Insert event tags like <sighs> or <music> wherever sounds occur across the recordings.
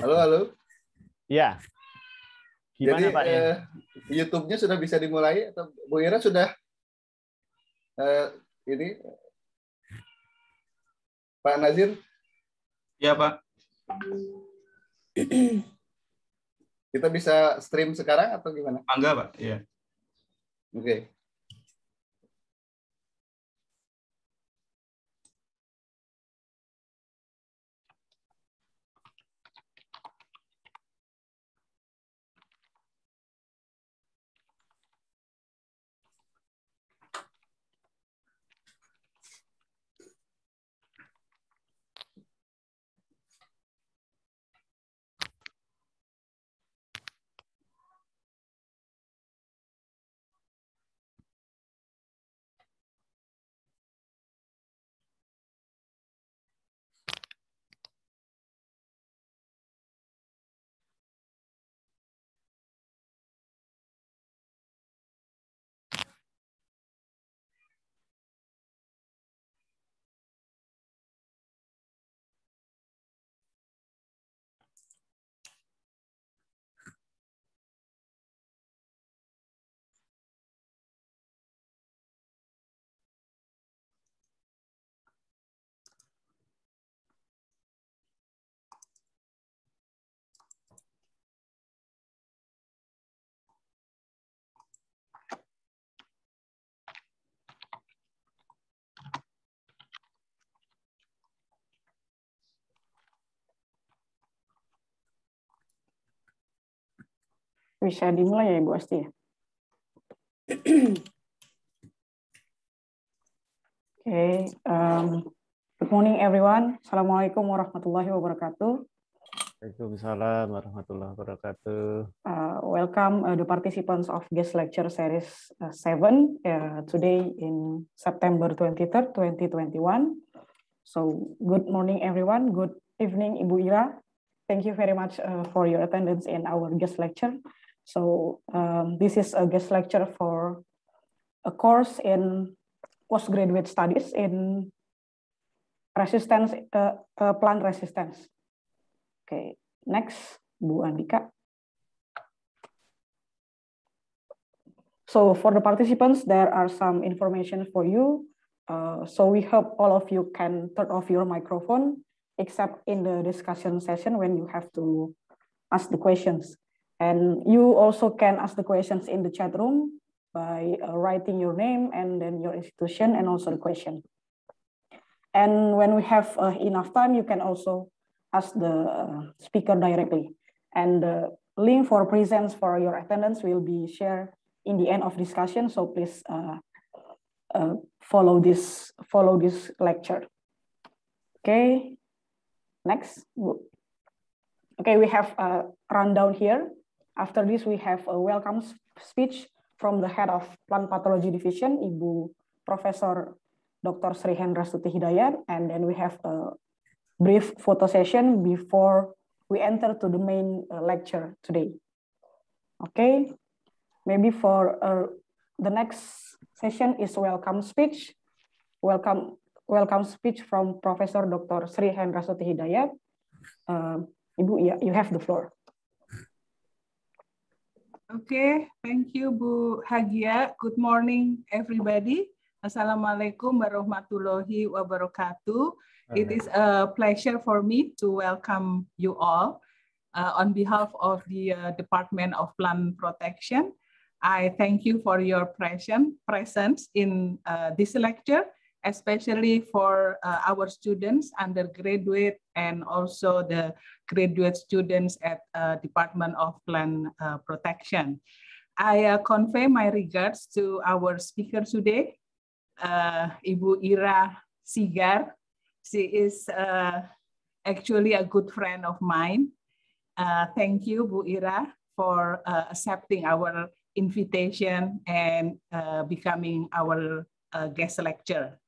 Halo, halo. ya Gimana Jadi, Pak? Eh, YouTube-nya sudah bisa dimulai atau Bu Ira sudah eh, ini Pak Nazir? ya Pak. Kita bisa stream sekarang atau gimana? Enggak, Pak. Iya. Oke. Okay. Bisa dimulai ya Ibu Asti ya? <clears throat> Oke, okay, um, good morning everyone. Assalamualaikum warahmatullahi wabarakatuh. Waalaikumsalam warahmatullahi wabarakatuh. Uh, welcome uh, the participants of guest lecture series uh, 7 uh, today in September 23 2021. So, good morning everyone. Good evening Ibu Ira. Thank you very much uh, for your attendance in our guest lecture. So um, this is a guest lecture for a course in postgraduate studies in resistance, uh, uh, plant resistance. Okay, next, Bu Andika. So for the participants, there are some information for you. Uh, so we hope all of you can turn off your microphone, except in the discussion session when you have to ask the questions. And you also can ask the questions in the chat room by uh, writing your name and then your institution and also the question. And when we have uh, enough time, you can also ask the uh, speaker directly. And the link for presents for your attendance will be shared in the end of discussion. So please uh, uh, follow this follow this lecture. Okay, next. Okay, we have a rundown here. After this, we have a welcome speech from the head of Plant Pathology Division, Ibu Profesor Dr. Sri Hendra Hidayat, and then we have a brief photo session before we enter to the main uh, lecture today. Okay, maybe for uh, the next session is welcome speech. Welcome, welcome speech from Professor Dr. Sri Hendra Hidayat. Uh, Ibu, yeah, you have the floor. Okay, thank you Bu Hagia. Good morning everybody. Assalamualaikum warahmatullahi wabarakatuh. It is a pleasure for me to welcome you all uh, on behalf of the uh, Department of Plant Protection. I thank you for your present, presence in uh, this lecture, especially for uh, our students, undergraduate, and also the graduate students at uh, Department of Plant uh, Protection. I uh, convey my regards to our speaker today, uh, Ibu Ira Sigar. She is uh, actually a good friend of mine. thank you, Bu Ira, for accepting our invitation and becoming our guest lecturer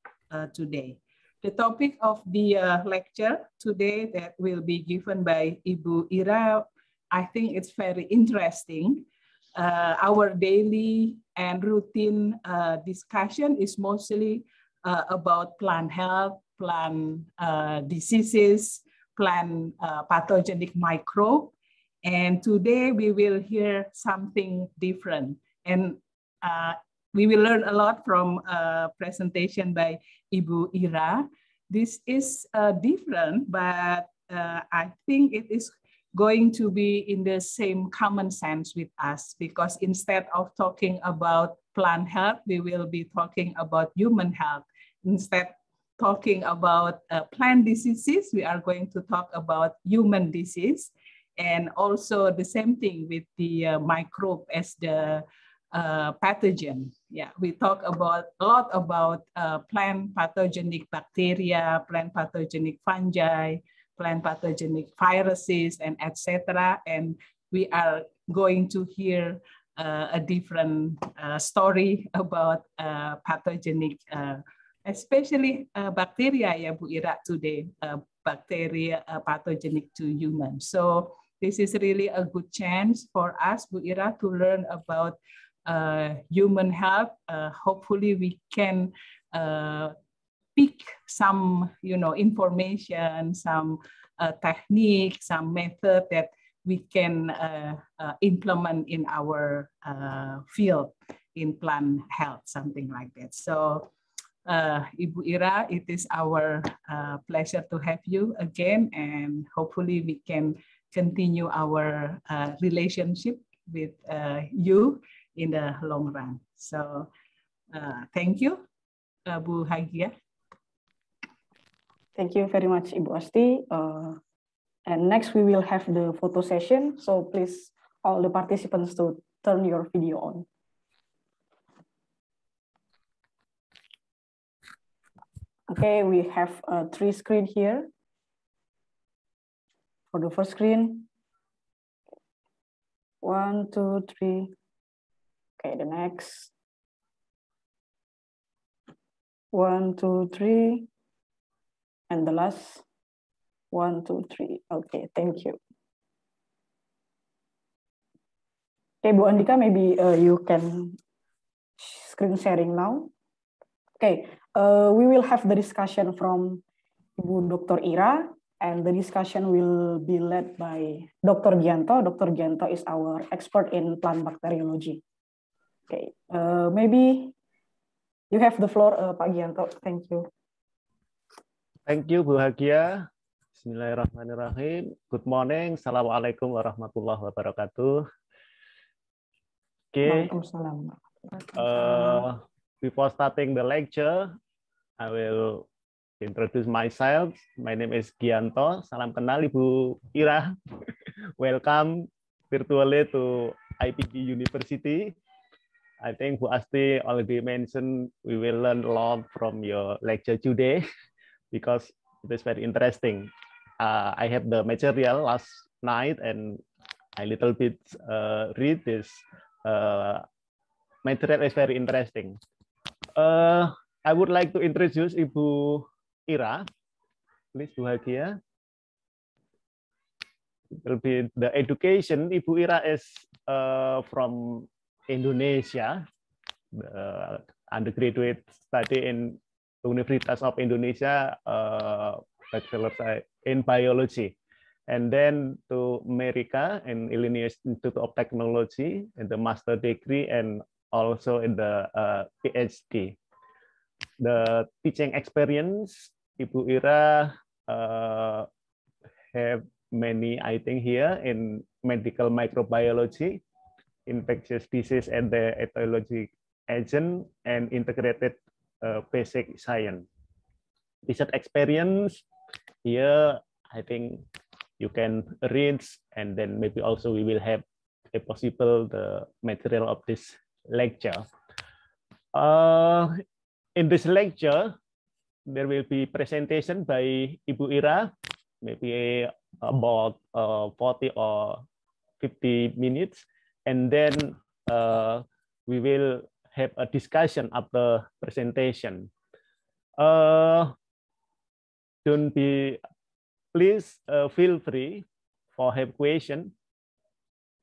today. The topic of the uh, lecture today that will be given by Ibu Ira, I think it's very interesting. Uh, our daily and routine uh, discussion is mostly uh, about plant health, plant uh, diseases, plant uh, pathogenic microbe. And today we will hear something different. And we will learn a lot from a uh, presentation by Ibu Ira. This is uh, different, but uh, I think it is going to be in the same common sense with us because instead of talking about plant health, we will be talking about human health. Instead talking about uh, plant diseases, we are going to talk about human disease. And also the same thing with the uh, microbe as the uh, pathogen yeah, we talk about a lot about uh, plant pathogenic bacteria, plant pathogenic fungi, plant pathogenic viruses, and etc. And we are going to hear uh, a different uh, story about uh, pathogenic, uh, especially uh, bacteria, ya Bu Ira today, bacteria pathogenic to humans. So this is really a good chance for us, Bu Ira, to learn about human health. Uh, hopefully we can uh, pick some, you know, information, some uh, technique, some method that we can implement in our field in plant health, something like that. So uh, Ibu Ira, it is our uh, pleasure to have you again, and hopefully we can continue our uh, relationship with you in the long run. So uh, thank you, uh, Bu Hagia. Thank you very much, Ibu Asti. Uh, and next we will have the photo session. So please, all the participants to turn your video on. Okay, we have uh, three screen here. For the first screen, one, two, three. Okay, the next. One, two, three. And the last. One, two, three. Okay, thank you. Okay, Bu Andika, maybe uh, you can screen sharing now. Okay, uh, we will have the discussion from Ibu Dr. Ira, and the discussion will be led by Dr. Gianto. Dr. Gianto is our expert in plant bacteriology. Okay, uh, maybe you have the floor, uh, Pak Gianto. Thank you. Thank you, Bu Hagia. Bismillahirrahmanirrahim. Good morning. Assalamualaikum warahmatullahi wabarakatuh. Okay. Waalaikumsalam. Uh, before starting the lecture, I will introduce myself. My name is Gianto. Salam kenal Ibu Ira. <laughs> Welcome virtually to IPG University. I think Bu Asti already mentioned we will learn a lot from your lecture today <laughs> because it is very interesting. Uh, I have the material last night and I little bit uh, read this. Uh, material is very interesting. Uh, I would like to introduce Ibu Ira. Please, Bu Hagia. Little bit the education. Ibu Ira is uh, from Indonesia, uh, undergraduate study in Universitas of Indonesia, uh, eh, bachelor in biology, and then to America in Illinois Institute of Technology, in the master degree, and also in the uh, eh, PhD. The teaching experience, Ibu Ira uh, have many, I think, here in medical microbiology, infectious disease and the etiologic agent and integrated uh, basic science. Research experience here, I think you can read and then maybe also we will have a possible the material of this lecture. Uh, in this lecture, there will be presentation by Ibu Ira, maybe about uh, 40 or 50 minutes and then uh, we will have a discussion after presentation. Uh, don't be, please uh, feel free for have question.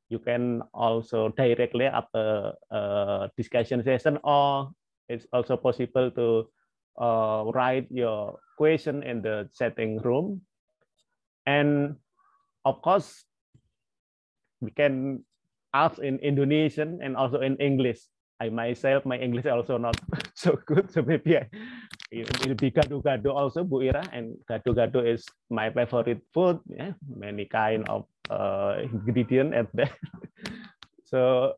You can also directly after uh, discussion session, or it's also possible to uh, write your question in the setting room. And of course, we can Ask in Indonesian and also in English. I myself, my English also not <laughs> so good, so maybe I, it will be gado-gado also, Bu Ira. And gado-gado is my favorite food. Yeah, many kind of uh, ingredient at that. <laughs> so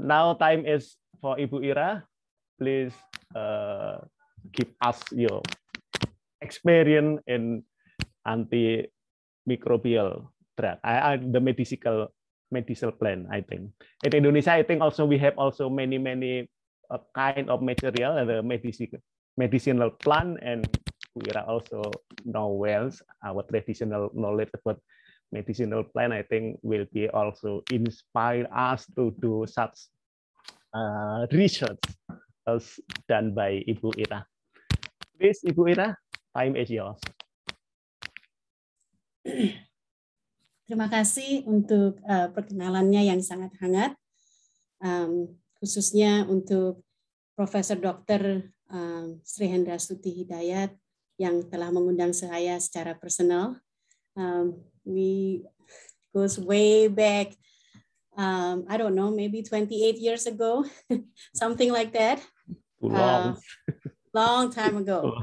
now time is for Ibu Ira. Please uh, give us your experience in anti antimicrobial drug, uh, the medical medical plant I think. In Indonesia I think also we have also many many a uh, kind of material the medicinal medicinal plant and we are also know well our traditional knowledge about medicinal plant I think will be also inspire us to do such uh, research as done by Ibu Ira. Please Ibu Ira, time is yours. Terima kasih untuk uh, perkenalannya yang sangat hangat, um, khususnya untuk Profesor Dr. Um, Sri Hendra Suti Hidayat yang telah mengundang saya secara personal. Um, we goes way back, um, I don't know, maybe 28 years ago, <laughs> something like that. Long. uh, long time ago.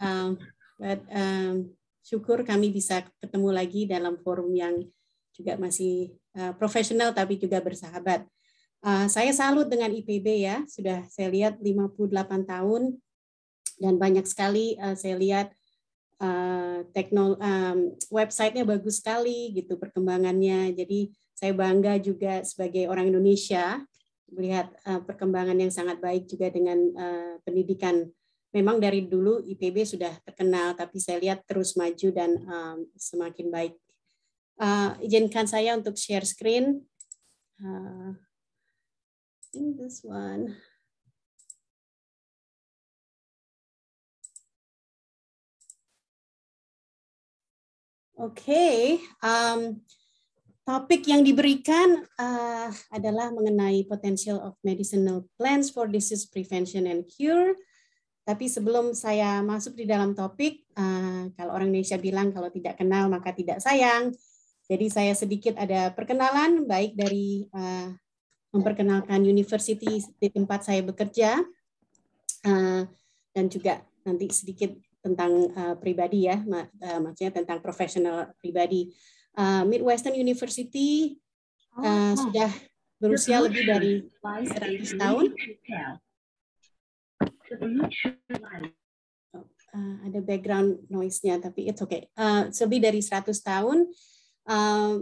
Um, <laughs> but um, syukur kami bisa ketemu lagi dalam forum yang juga masih eh, profesional tapi juga bersahabat. Eh, saya salut dengan IPB ya, sudah saya lihat 58 tahun dan banyak sekali eh, saya lihat uh, teknol websitenya bagus sekali gitu perkembangannya. Jadi saya bangga juga sebagai orang Indonesia melihat perkembangan yang sangat baik juga dengan pendidikan memang dari dulu IPB sudah terkenal, tapi saya lihat terus maju dan um, semakin baik. Uh, izinkan saya untuk share screen. Uh, eh, in this one. Oke, okay. um, ehm, topik yang diberikan uh, adalah mengenai potential of medicinal plants for disease prevention and cure tapi sebelum saya masuk di dalam topik, eh, kalau orang Indonesia bilang kalau tidak kenal maka tidak sayang. Jadi saya sedikit ada perkenalan baik dari eh, memperkenalkan university di tempat saya bekerja eh, dan juga nanti sedikit tentang pribadi ya, maksudnya tentang profesional pribadi. Midwestern University oh. sudah berusia lebih dari 100 tahun. Uh, ada background noise-nya, tapi it's okay. Uh, lebih dari 100 tahun, uh,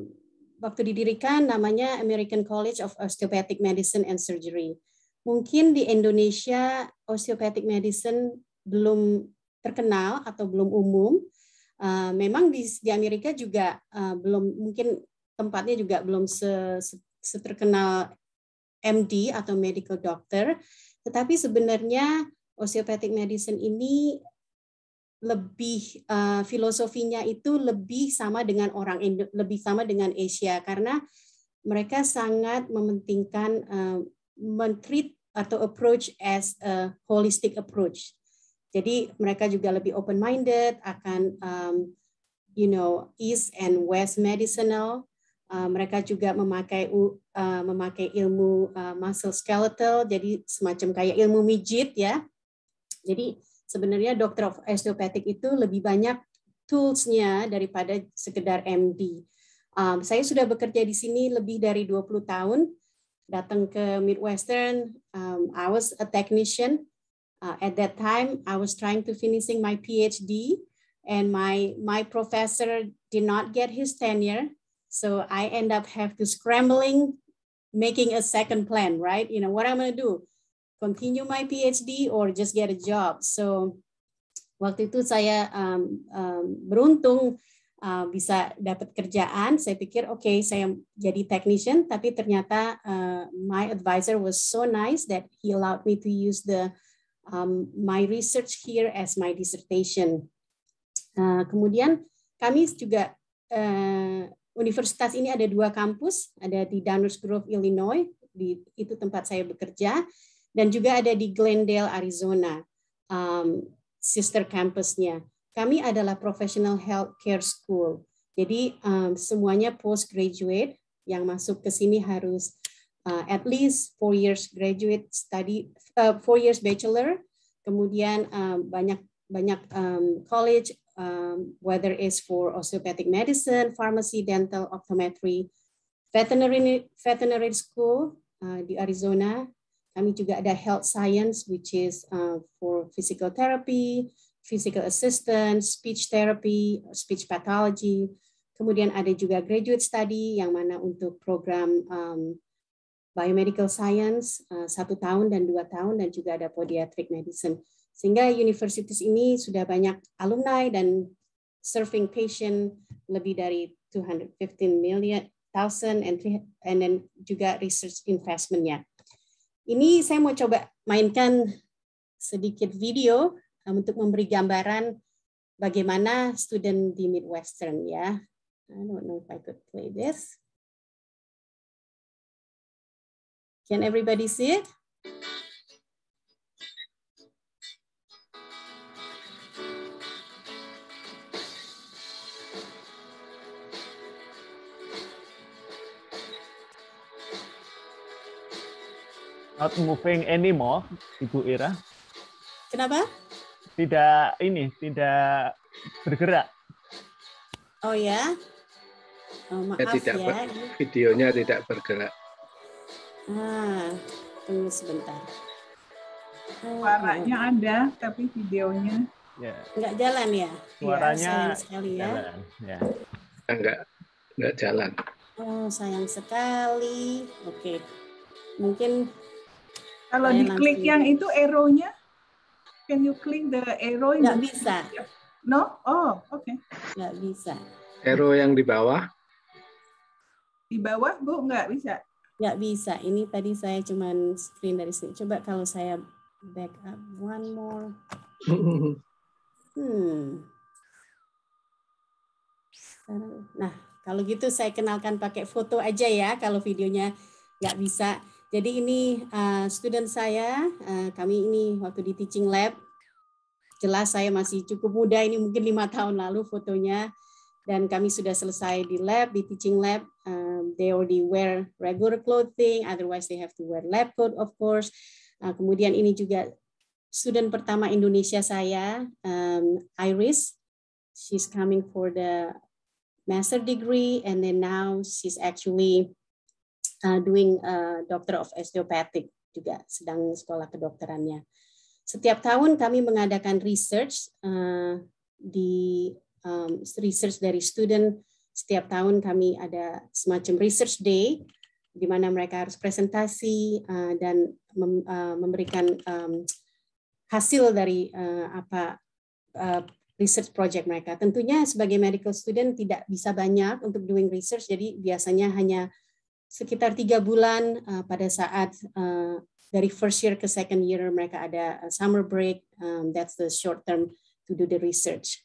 waktu didirikan namanya American College of Osteopathic Medicine and Surgery. Mungkin di Indonesia osteopathic medicine belum terkenal atau belum umum. Uh, memang di, di Amerika juga uh, belum mungkin tempatnya juga belum se, se, seterkenal MD atau medical doctor, tetapi sebenarnya osteopathic medicine ini lebih uh, filosofinya itu lebih sama dengan orang Indo, lebih sama dengan Asia karena mereka sangat mementingkan uh, mentreat atau approach as a holistic approach. Jadi mereka juga lebih open minded akan um, you know east and west medicinal Eh, mereka juga memakai uh, memakai ilmu uh, muscle skeletal, jadi semacam kayak ilmu mijit ya. Jadi sebenarnya dokter of osteopathic itu lebih banyak toolsnya daripada sekedar MD. Um, saya sudah bekerja di sini lebih dari 20 tahun, datang ke Midwestern, um, I was a technician. Uh, at that time, I was trying to finishing my PhD, and my my professor did not get his tenure So I end up have to scrambling, making a second plan, right? You know, what I'm gonna do, continue my PhD or just get a job. So waktu itu saya um, um, beruntung uh, bisa dapat kerjaan. Saya pikir oke okay, saya jadi technician, tapi ternyata uh, my advisor was so nice that he allowed me to use the um, my research here as my dissertation. Uh, kemudian kami juga uh, universitas ini ada dua kampus, ada di Downers Grove, Illinois, di, itu tempat saya bekerja, dan juga ada di Glendale, Arizona, um, sister campusnya. Kami adalah professional healthcare school, jadi um, semuanya postgraduate yang masuk ke sini harus uh, at least four years graduate study, uh, four years bachelor, kemudian um, banyak banyak um, college um, whether it's for osteopathic medicine, pharmacy, dental, optometry, veterinary, veterinary school uh, di Arizona. Kami juga ada health science, which is uh, for physical therapy, physical assistance, speech therapy, speech pathology. Kemudian ada juga graduate study yang mana untuk program um, biomedical science uh, satu tahun dan dua tahun dan juga ada podiatric medicine. Sehingga universitas ini sudah banyak alumni dan serving patient lebih dari 215 million thousand and, and then juga research investmentnya. Ini saya mau coba mainkan sedikit video eh, untuk memberi gambaran bagaimana student di Midwestern ya. I don't know if I could play this. Can everybody see it? Not moving anymore, Ibu Ira. Kenapa? Tidak ini, tidak bergerak. Oh ya. Oh, ya, maaf ya, tidak ya. videonya tidak bergerak. Ah, tunggu sebentar. Oh, Suaranya oh. ada, tapi videonya yeah. nggak jalan ya. Suaranya ya, sekali ya. Jalan. ya. Nggak, nggak jalan. Oh, sayang sekali. Oke, mungkin kalau Saya diklik langsung. yang itu arrow-nya, can you click the arrow? Nggak bisa. No? Oh, oke. Okay. Nggak bisa. Arrow yang di bawah? Di bawah, Bu, nggak bisa? Nggak bisa. Ini tadi saya cuma screen dari sini. Coba kalau saya back up one more. <laughs> Hmm. Nah, kalau gitu saya kenalkan pakai foto aja ya kalau videonya nggak bisa. Jadi ini uh, student saya, uh, kami ini waktu di teaching lab, jelas saya masih cukup muda, ini mungkin lima tahun lalu fotonya, dan kami sudah selesai di lab, di teaching lab, um, they already wear regular clothing, otherwise they have to wear lab coat of course. Uh, kemudian ini juga student pertama Indonesia saya, um, Iris, she's coming for the master degree, and then now she's actually uh, doing a uh, Doctor of Osteopathic juga sedang sekolah kedokterannya. Setiap tahun kami mengadakan research uh, di um, research dari student. Setiap tahun kami ada semacam research day di mana mereka harus presentasi uh, dan mem, uh, memberikan um, hasil dari uh, apa uh, research project mereka. Tentunya sebagai medical student tidak bisa banyak untuk doing research, jadi biasanya hanya sekitar tiga bulan uh, pada saat uh, dari first year ke second year mereka ada eh, summer break. Um, that's the short term to do the research.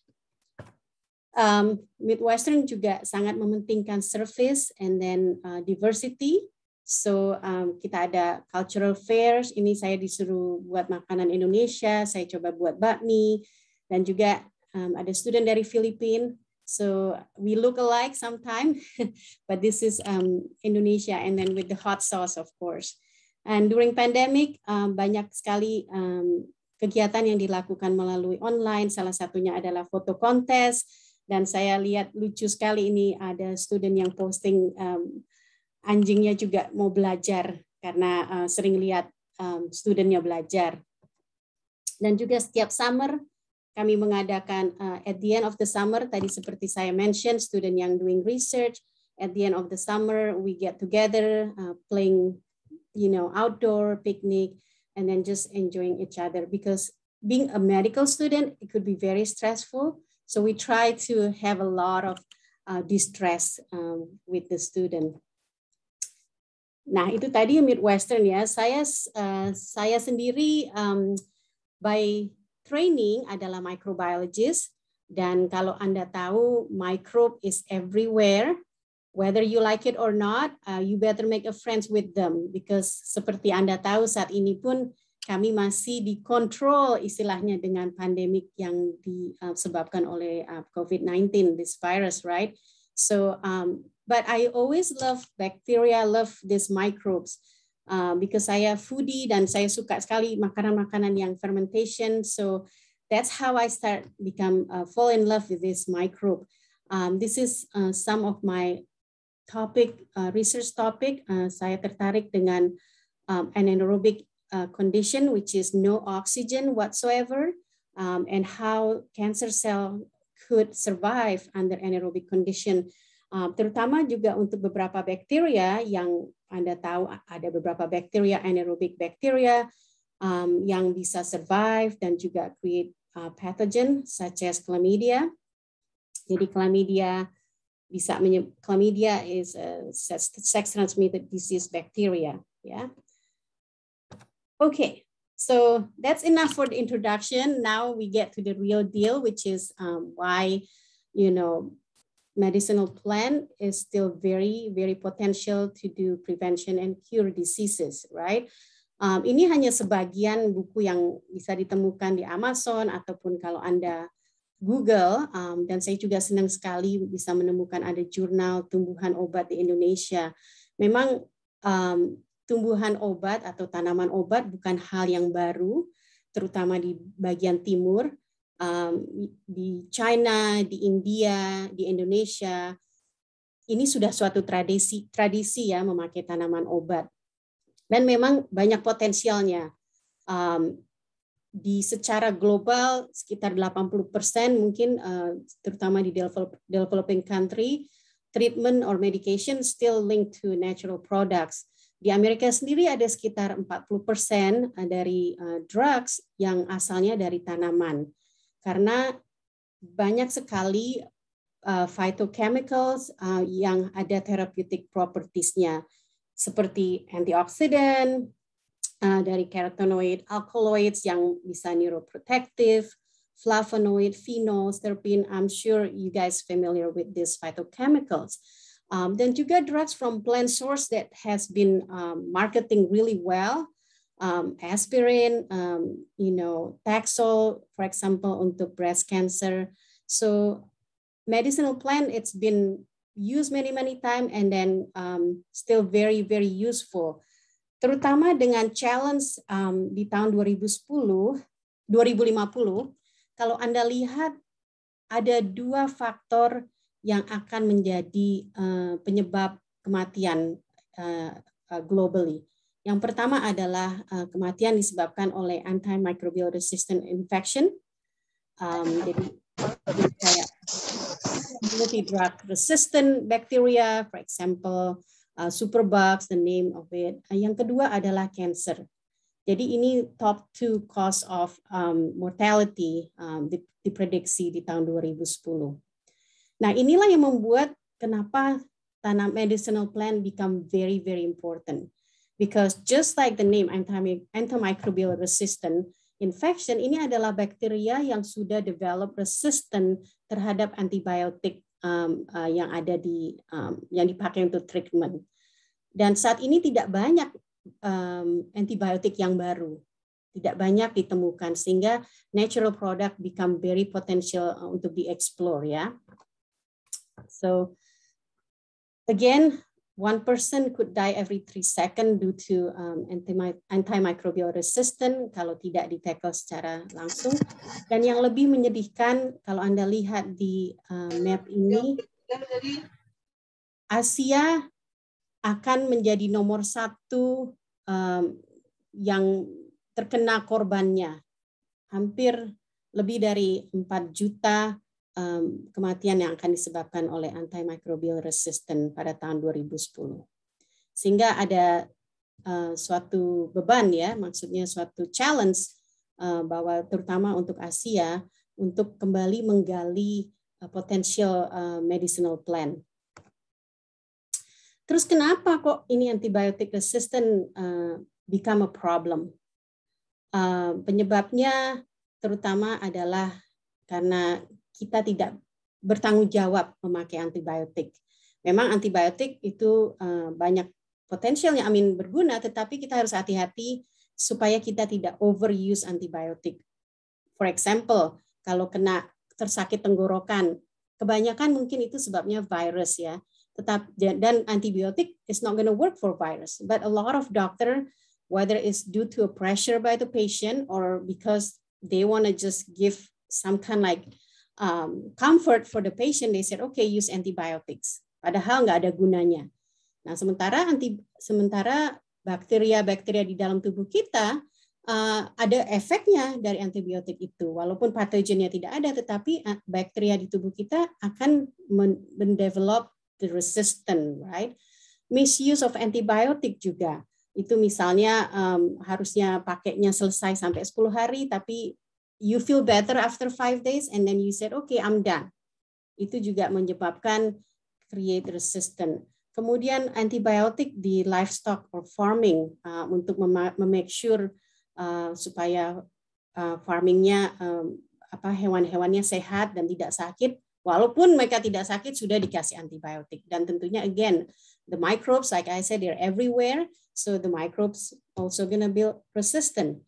Um, Midwestern juga sangat mementingkan service and then uh, diversity. So um, kita ada cultural fairs. Ini saya disuruh buat makanan Indonesia. Saya coba buat bakmi dan juga um, ada student dari Filipina So we look alike sometimes, <laughs> but this is um, Indonesia and then with the hot sauce, of course. And during pandemic, um, banyak sekali um, kegiatan yang dilakukan melalui online. Salah satunya adalah foto kontes. Dan saya lihat lucu sekali ini ada student yang posting um, anjingnya juga mau belajar karena uh, sering lihat um, studentnya belajar. Dan juga setiap summer kami mengadakan uh, at the end of the summer, tadi seperti saya mention, student yang doing research, at the end of the summer, we get together uh, playing, you know, outdoor picnic, and then just enjoying each other because being a medical student, it could be very stressful. So we try to have a lot of uh, distress um, with the student. Nah, itu tadi Midwestern ya. Saya uh, saya sendiri um, by training adalah microbiologist dan kalau Anda tahu microbe is everywhere whether you like it or not uh, you better make a friends with them because seperti Anda tahu saat ini pun kami masih dikontrol istilahnya dengan pandemik yang disebabkan uh, oleh uh, COVID-19 this virus right so um, but I always love bacteria love these microbes Uh, because saya foodie dan saya suka sekali makanan-makanan yang fermentation. So that's how I start become uh, fall in love with this microbe. Um, this is uh, some of my topic uh, research topic. Uh, saya tertarik dengan um, anaerobic uh, condition, which is no oxygen whatsoever, um, and how cancer cell could survive under anaerobic condition. Uh, terutama juga untuk beberapa bakteria yang anda tahu ada beberapa bakteria, anaerobic bacteria um, yang bisa survive dan juga create uh, pathogen such as chlamydia. Jadi chlamydia bisa chlamydia is a sex transmitted disease bacteria, ya. Yeah. Okay, so that's enough for the introduction. Now we get to the real deal, which is um, why you know medicinal plant is still very, very potential to do prevention and cure diseases, right? Um, ini hanya sebagian buku yang bisa ditemukan di Amazon ataupun kalau Anda Google, um, dan saya juga senang sekali bisa menemukan ada jurnal tumbuhan obat di Indonesia. Memang um, tumbuhan obat atau tanaman obat bukan hal yang baru, terutama di bagian timur, um, di China, di India, di Indonesia, ini sudah suatu tradisi tradisi ya memakai tanaman obat. Dan memang banyak potensialnya. Um, di secara global sekitar 80% mungkin uh, terutama di develop, developing country treatment or medication still linked to natural products. Di Amerika sendiri ada sekitar 40% uh, dari uh, drugs yang asalnya dari tanaman karena banyak sekali uh, phytochemicals uh, yang ada therapeutic propertiesnya seperti antioksidan uh, dari carotenoid, alkaloids yang bisa neuroprotective, flavonoid, phenols, terpene. I'm sure you guys familiar with these phytochemicals. Um, dan juga drugs from plant source that has been um, marketing really well um, aspirin, um, you know, Taxol, for example, untuk breast cancer. So medicinal plant, it's been used many, many time and then um, still very, very useful. Terutama dengan challenge um, di tahun 2010, 2050, kalau Anda lihat ada dua faktor yang akan menjadi uh, penyebab kematian uh, uh, globally. Yang pertama adalah uh, kematian disebabkan oleh antimicrobial resistant infection. Um, jadi kayak multi drug resistant bacteria, for example, uh, superbugs, the name of it. Uh, yang kedua adalah cancer. Jadi ini top two cause of um, mortality um, diprediksi di tahun 2010. Nah inilah yang membuat kenapa tanam medicinal plant become very very important Because just like the name antimicrobial resistant infection, ini adalah bakteria yang sudah develop resistant terhadap antibiotik um, uh, yang ada di um, yang dipakai untuk treatment. Dan saat ini tidak banyak um, antibiotik yang baru, tidak banyak ditemukan sehingga natural product become very potential uh, untuk di explore ya. So again One person could die every three seconds due to um, antimicrobial resistant kalau tidak ditackle secara langsung. Dan yang lebih menyedihkan kalau Anda lihat di uh, map ini, Asia akan menjadi nomor satu um, yang terkena korbannya. Hampir lebih dari 4 juta um, kematian yang akan disebabkan oleh antimicrobial resistant pada tahun 2010. Sehingga ada uh, suatu beban ya, maksudnya suatu challenge uh, bahwa terutama untuk Asia untuk kembali menggali uh, eh, potensial uh, medicinal plan. Terus kenapa kok ini antibiotic resistant uh, become a problem? Uh, penyebabnya terutama adalah karena kita tidak bertanggung jawab memakai antibiotik. Memang antibiotik itu eh, banyak potensialnya, amin berguna, tetapi kita harus hati-hati supaya kita tidak overuse antibiotik. For example, kalau kena tersakit tenggorokan, kebanyakan mungkin itu sebabnya virus ya. Tetap dan antibiotik is not going to work for virus, but a lot of doctor whether it's due to a pressure by the patient or because they want to just give some kind like um, comfort for the patient, they said, okay, use antibiotics. Padahal nggak ada gunanya. Nah, sementara anti, sementara bakteria-bakteria di dalam tubuh kita uh, ada efeknya dari antibiotik itu. Walaupun patogennya tidak ada, tetapi uh, bakteria di tubuh kita akan mendevelop the resistant, right? Misuse of antibiotic juga. Itu misalnya um, harusnya pakainya selesai sampai 10 hari, tapi you feel better after five days and then you said okay I'm done itu juga menyebabkan create resistant kemudian antibiotik di livestock or farming uh, untuk memake sure uh, supaya uh, farmingnya um, apa hewan-hewannya sehat dan tidak sakit walaupun mereka tidak sakit sudah dikasih antibiotik dan tentunya again the microbes like I said they're everywhere so the microbes also gonna build resistant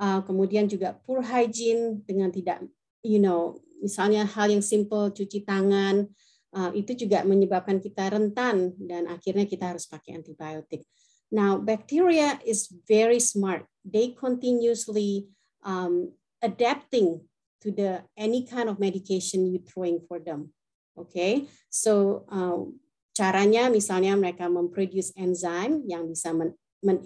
uh, kemudian juga poor hygiene dengan tidak you know misalnya hal yang simple cuci tangan uh, itu juga menyebabkan kita rentan dan akhirnya kita harus pakai antibiotik. Now bacteria is very smart. They continuously um, adapting to the any kind of medication you throwing for them. Okay, so uh, caranya misalnya mereka memproduce enzyme yang bisa men, men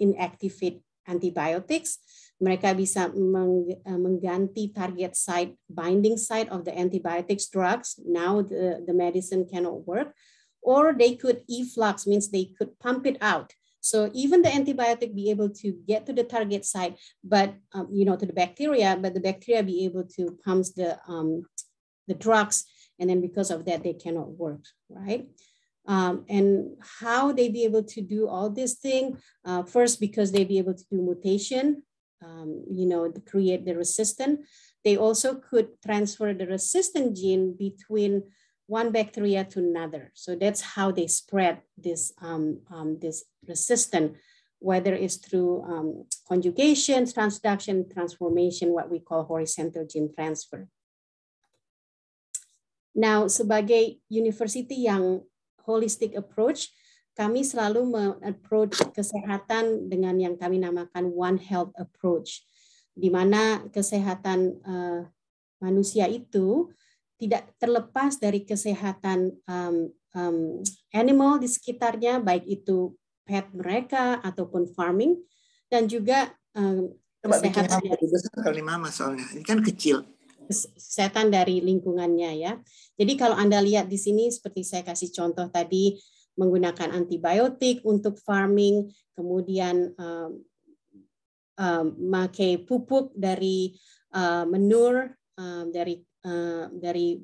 antibiotics mereka bisa meng, eh, mengganti target site binding site of the antibiotics drugs. Now the, the medicine cannot work. Or they could efflux, means they could pump it out. So even the antibiotic be able to get to the target site, but um, you know to the bacteria, but the bacteria be able to pump the um, the drugs, and then because of that they cannot work, right? Um, and how they be able to do all this thing? Uh, first, because they be able to do mutation um, you know, create the resistant. They also could transfer the resistant gene between one bacteria to another. So that's how they spread this, um, um, this resistant, whether it's through um, conjugation, transduction, transformation, what we call horizontal gene transfer. Now, sebagai university yang holistic approach, kami selalu approach kesehatan dengan yang kami namakan One Health Approach, di mana kesehatan uh, manusia itu tidak terlepas dari kesehatan um, um, animal di sekitarnya, baik itu pet mereka ataupun farming, dan juga um, kesehatan dari ini kan kecil kesehatan dari lingkungannya ya. Jadi kalau anda lihat di sini seperti saya kasih contoh tadi menggunakan antibiotik untuk farming, kemudian um, um, pupuk dari uh, menur um, dari uh, dari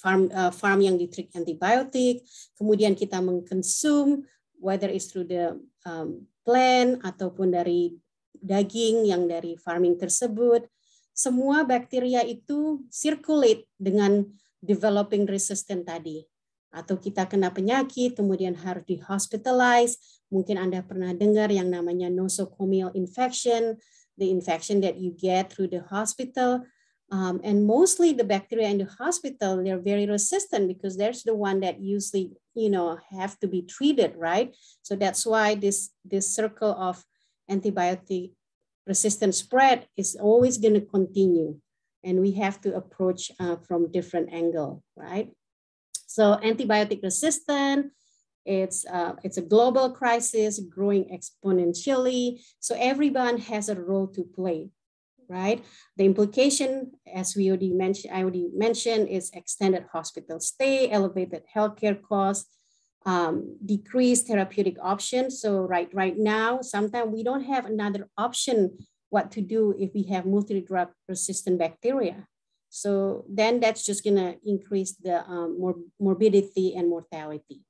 farm uh, farm yang ditrik antibiotik, kemudian kita mengkonsum whether is through the um, plant ataupun dari daging yang dari farming tersebut, semua bakteria itu circulate dengan developing resistant tadi atau kita kena penyakit, kemudian harus di hospitalize Mungkin Anda pernah dengar yang namanya nosocomial infection, the infection that you get through the hospital. Um, and mostly the bacteria in the hospital, they're very resistant because there's the one that usually, you know, have to be treated, right? So that's why this, this circle of antibiotic resistant spread is always going to continue. And we have to approach uh, from different angle, right? So antibiotic resistant, it's, uh, it's a global crisis growing exponentially. So everyone has a role to play, right? The implication, as we already mentioned, I already mentioned, is extended hospital stay, elevated healthcare costs, um, decreased therapeutic options. So right, right now, sometimes we don't have another option what to do if we have multi-drug resistant bacteria, so then that's just gonna increase the um, mor morbidity and mortality.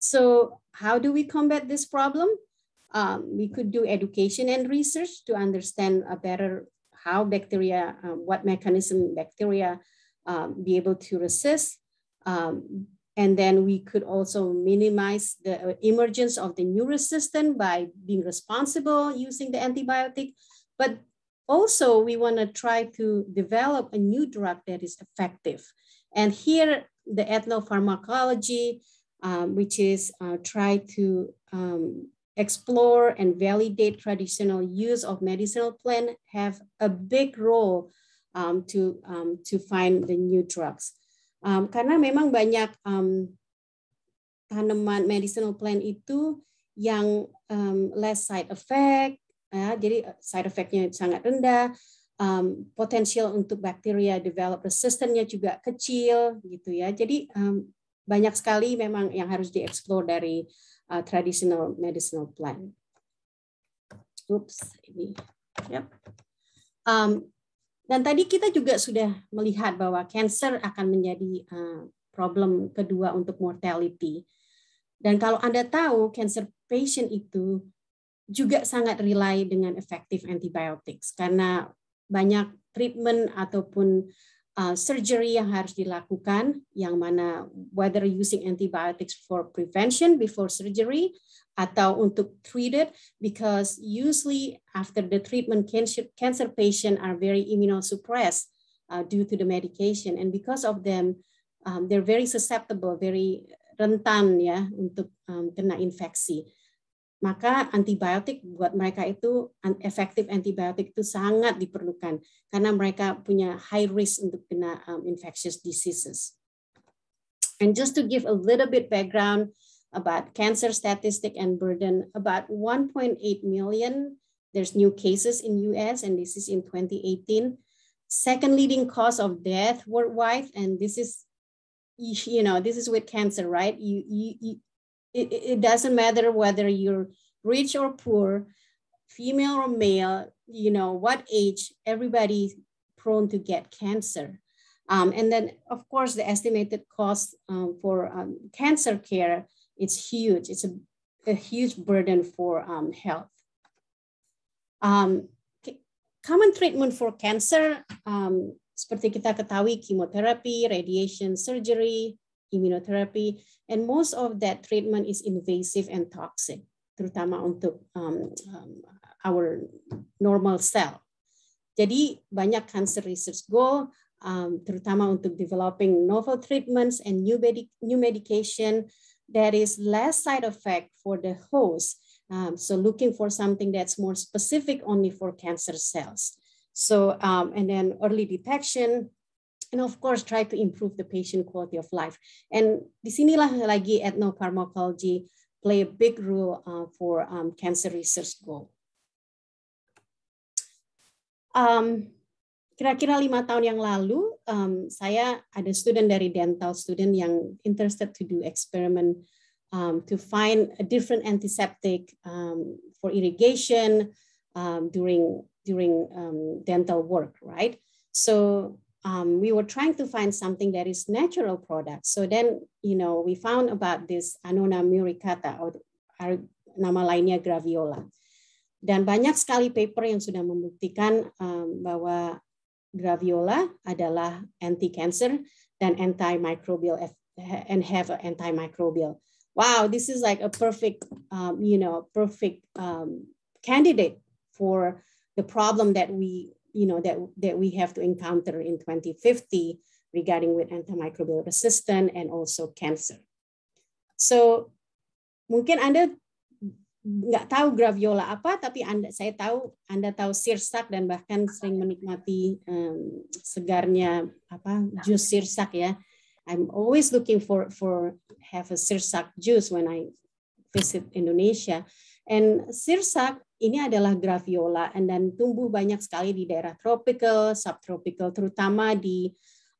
So how do we combat this problem? Um, we could do education and research to understand a better how bacteria, um, what mechanism bacteria um, be able to resist. Um, and then we could also minimize the uh, emergence of the new resistant by being responsible using the antibiotic. But also we want to try to develop a new drug that is effective. And here the ethnopharmacology, um, which is uh, try to um, explore and validate traditional use of medicinal plant have a big role um, to, um, to find the new drugs. Um, karena memang banyak um, tanaman medicinal plant itu yang um, less side effect, ya, jadi eh, side effect-nya sangat rendah um, potensial untuk bakteria develop resistennya juga kecil gitu ya jadi um, banyak sekali memang yang harus dieksplor dari uh, traditional medicinal plant oops ini yep. um, dan tadi kita juga sudah melihat bahwa cancer akan menjadi uh, problem kedua untuk mortality dan kalau anda tahu cancer patient itu juga sangat rely dengan efektif antibiotics karena banyak treatment ataupun uh, surgery yang harus dilakukan yang mana whether using antibiotics for prevention before surgery atau untuk treated because usually after the treatment cancer cancer patient are very immunosuppressed uh, due to the medication and because of them um, they're very susceptible very rentan ya untuk um, kena infeksi. maka antibiotik buat mereka itu efektif antibiotik itu sangat diperlukan karena mereka punya high risk untuk kena um, infectious diseases. And just to give a little bit background about cancer statistic and burden, about 1.8 million there's new cases in US and this is in 2018. Second leading cause of death worldwide and this is you know this is with cancer right you, you, it, it doesn't matter whether you're rich or poor, female or male, you know, what age, everybody prone to get cancer. Um, and then, of course, the estimated cost um, for um, cancer care, it's huge. It's a, a huge burden for um, health. Um, common treatment for cancer, um, seperti kita ketahui, chemotherapy, radiation, surgery, immunotherapy. And most of that treatment is invasive and toxic, terutama untuk um, um, our normal cell. Jadi banyak cancer research goal, um, terutama untuk developing novel treatments and new, medic new medication that is less side effect for the host. Um, so looking for something that's more specific only for cancer cells. So, um, and then early detection, and of course try to improve the patient quality of life. And disinilah lagi ethnopharmacology play a big role uh, for um, cancer research goal. Um, kira-kira lima tahun yang lalu, um, saya ada student dari dental student yang interested to do experiment um, to find a different antiseptic um, for irrigation um, during during um, dental work, right? So um, we were trying to find something that is natural product. So then, you know, we found about this Anona muricata or nama lainnya graviola. Dan banyak sekali paper yang sudah membuktikan um, bahwa graviola adalah anti-cancer dan antimicrobial and have an antimicrobial. Wow, this is like a perfect, um, you know, perfect um, candidate for the problem that we you know, that, that we have to encounter in 2050 regarding with antimicrobial resistant and also cancer. So mungkin Anda nggak tahu graviola apa, tapi anda, saya tahu Anda tahu sirsak dan bahkan sering menikmati um, segarnya apa jus sirsak ya. I'm always looking for for have a sirsak juice when I visit Indonesia. And sirsak ini adalah graviola dan tumbuh banyak sekali di daerah tropical, subtropical, terutama di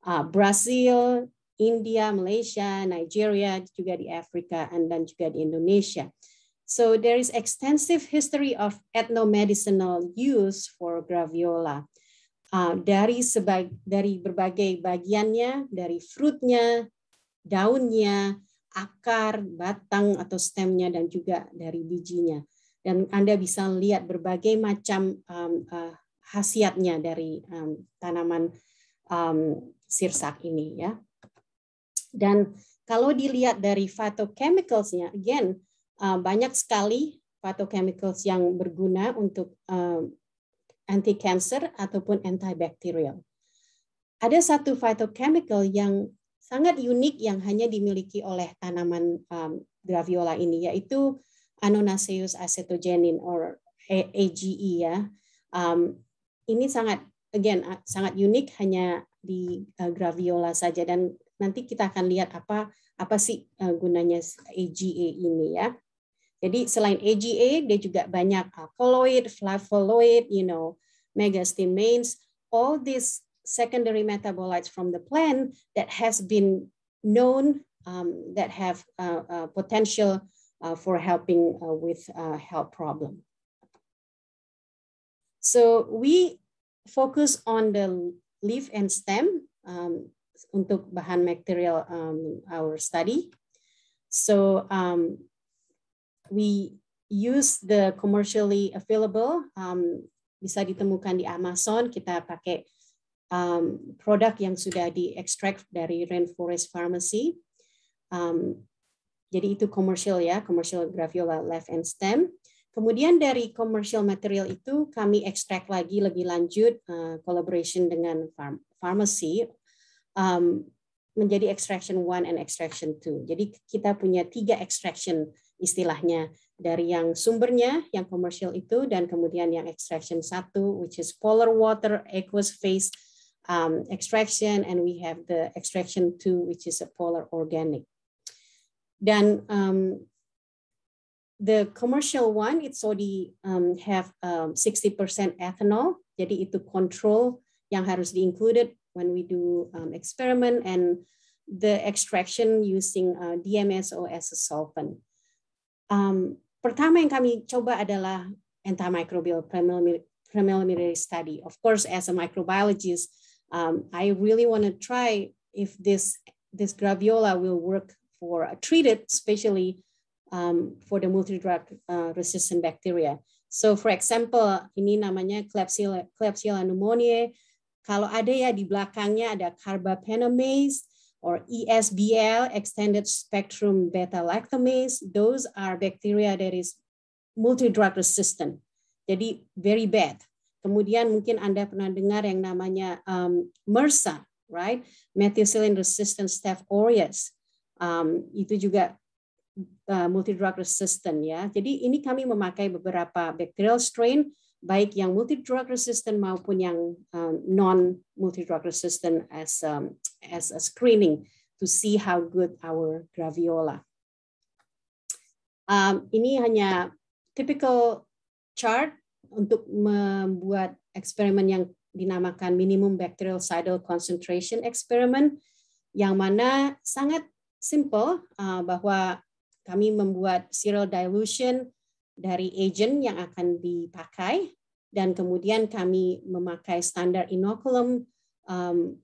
uh, Brasil, India, Malaysia, Nigeria, juga di Afrika, dan juga di Indonesia. So there is extensive history of ethnomedicinal use for graviola. Uh, dari, dari berbagai bagiannya, dari fruitnya, daunnya, akar, batang atau stemnya, dan juga dari bijinya dan Anda bisa lihat berbagai macam um, uh, khasiatnya dari um, tanaman um, sirsak ini ya. Dan kalau dilihat dari phytochemicals-nya, again uh, banyak sekali phytochemicals yang berguna untuk uh, um, anti cancer ataupun antibakterial. Ada satu phytochemical yang sangat unik yang hanya dimiliki oleh tanaman um, graviola ini yaitu Anonaceous acetogenin or AGE ya. Um, ini sangat again sangat unik hanya di uh, Graviola saja dan nanti kita akan lihat apa apa sih uh, gunanya AGE ini ya. Jadi selain AGE, dia juga banyak alkaloid, flavonoid, you know, megastimains, all these secondary metabolites from the plant that has been known um, that have uh, uh, potential Uh, for helping uh, with health problem. So we focus on the leaf and stem um, untuk bahan material um, our study. So um, we use the commercially available, um, bisa ditemukan di Amazon, kita pakai um, produk yang sudah di-extract dari Rainforest Pharmacy. Um, jadi itu komersial ya, komersial graviola left and stem. Kemudian dari komersial material itu kami ekstrak lagi lebih lanjut uh, collaboration dengan farm, farmasi um, menjadi extraction one and extraction two. Jadi kita punya tiga extraction istilahnya dari yang sumbernya yang komersial itu dan kemudian yang extraction satu which is polar water aqueous phase um, extraction and we have the extraction two which is a polar organic Then um, the commercial one, it's already um, have 60% um, ethanol. Jadi itu control yang harus di included when we do um, experiment and the extraction using uh, DMSO as a solvent. Um, pertama yang kami coba adalah antimicrobial preliminary study. Of course, as a microbiologist, um, I really want to try if this this graviola will work for uh, treated, especially um, for the multi-drug uh, resistant bacteria. So for example, ini namanya Klebsiella, Klebsiella pneumoniae. Kalau ada ya di belakangnya ada carbapenemase or ESBL, extended spectrum beta-lactamase. Those are bacteria that is multi-drug resistant. Jadi very bad. Kemudian mungkin Anda pernah dengar yang namanya um, MRSA, e right? Methicillin resistant staph aureus um, itu juga uh, eh, multi drug resistant ya. Jadi ini kami memakai beberapa bacterial strain baik yang multi drug resistant maupun yang um, eh, non multi drug resistant as um, as a screening to see how good our graviola. Um, ini hanya typical chart untuk membuat eksperimen yang dinamakan minimum bacterial concentration experiment yang mana sangat simple uh, bahwa kami membuat serial dilution dari agent yang akan dipakai dan kemudian kami memakai standar inoculum um,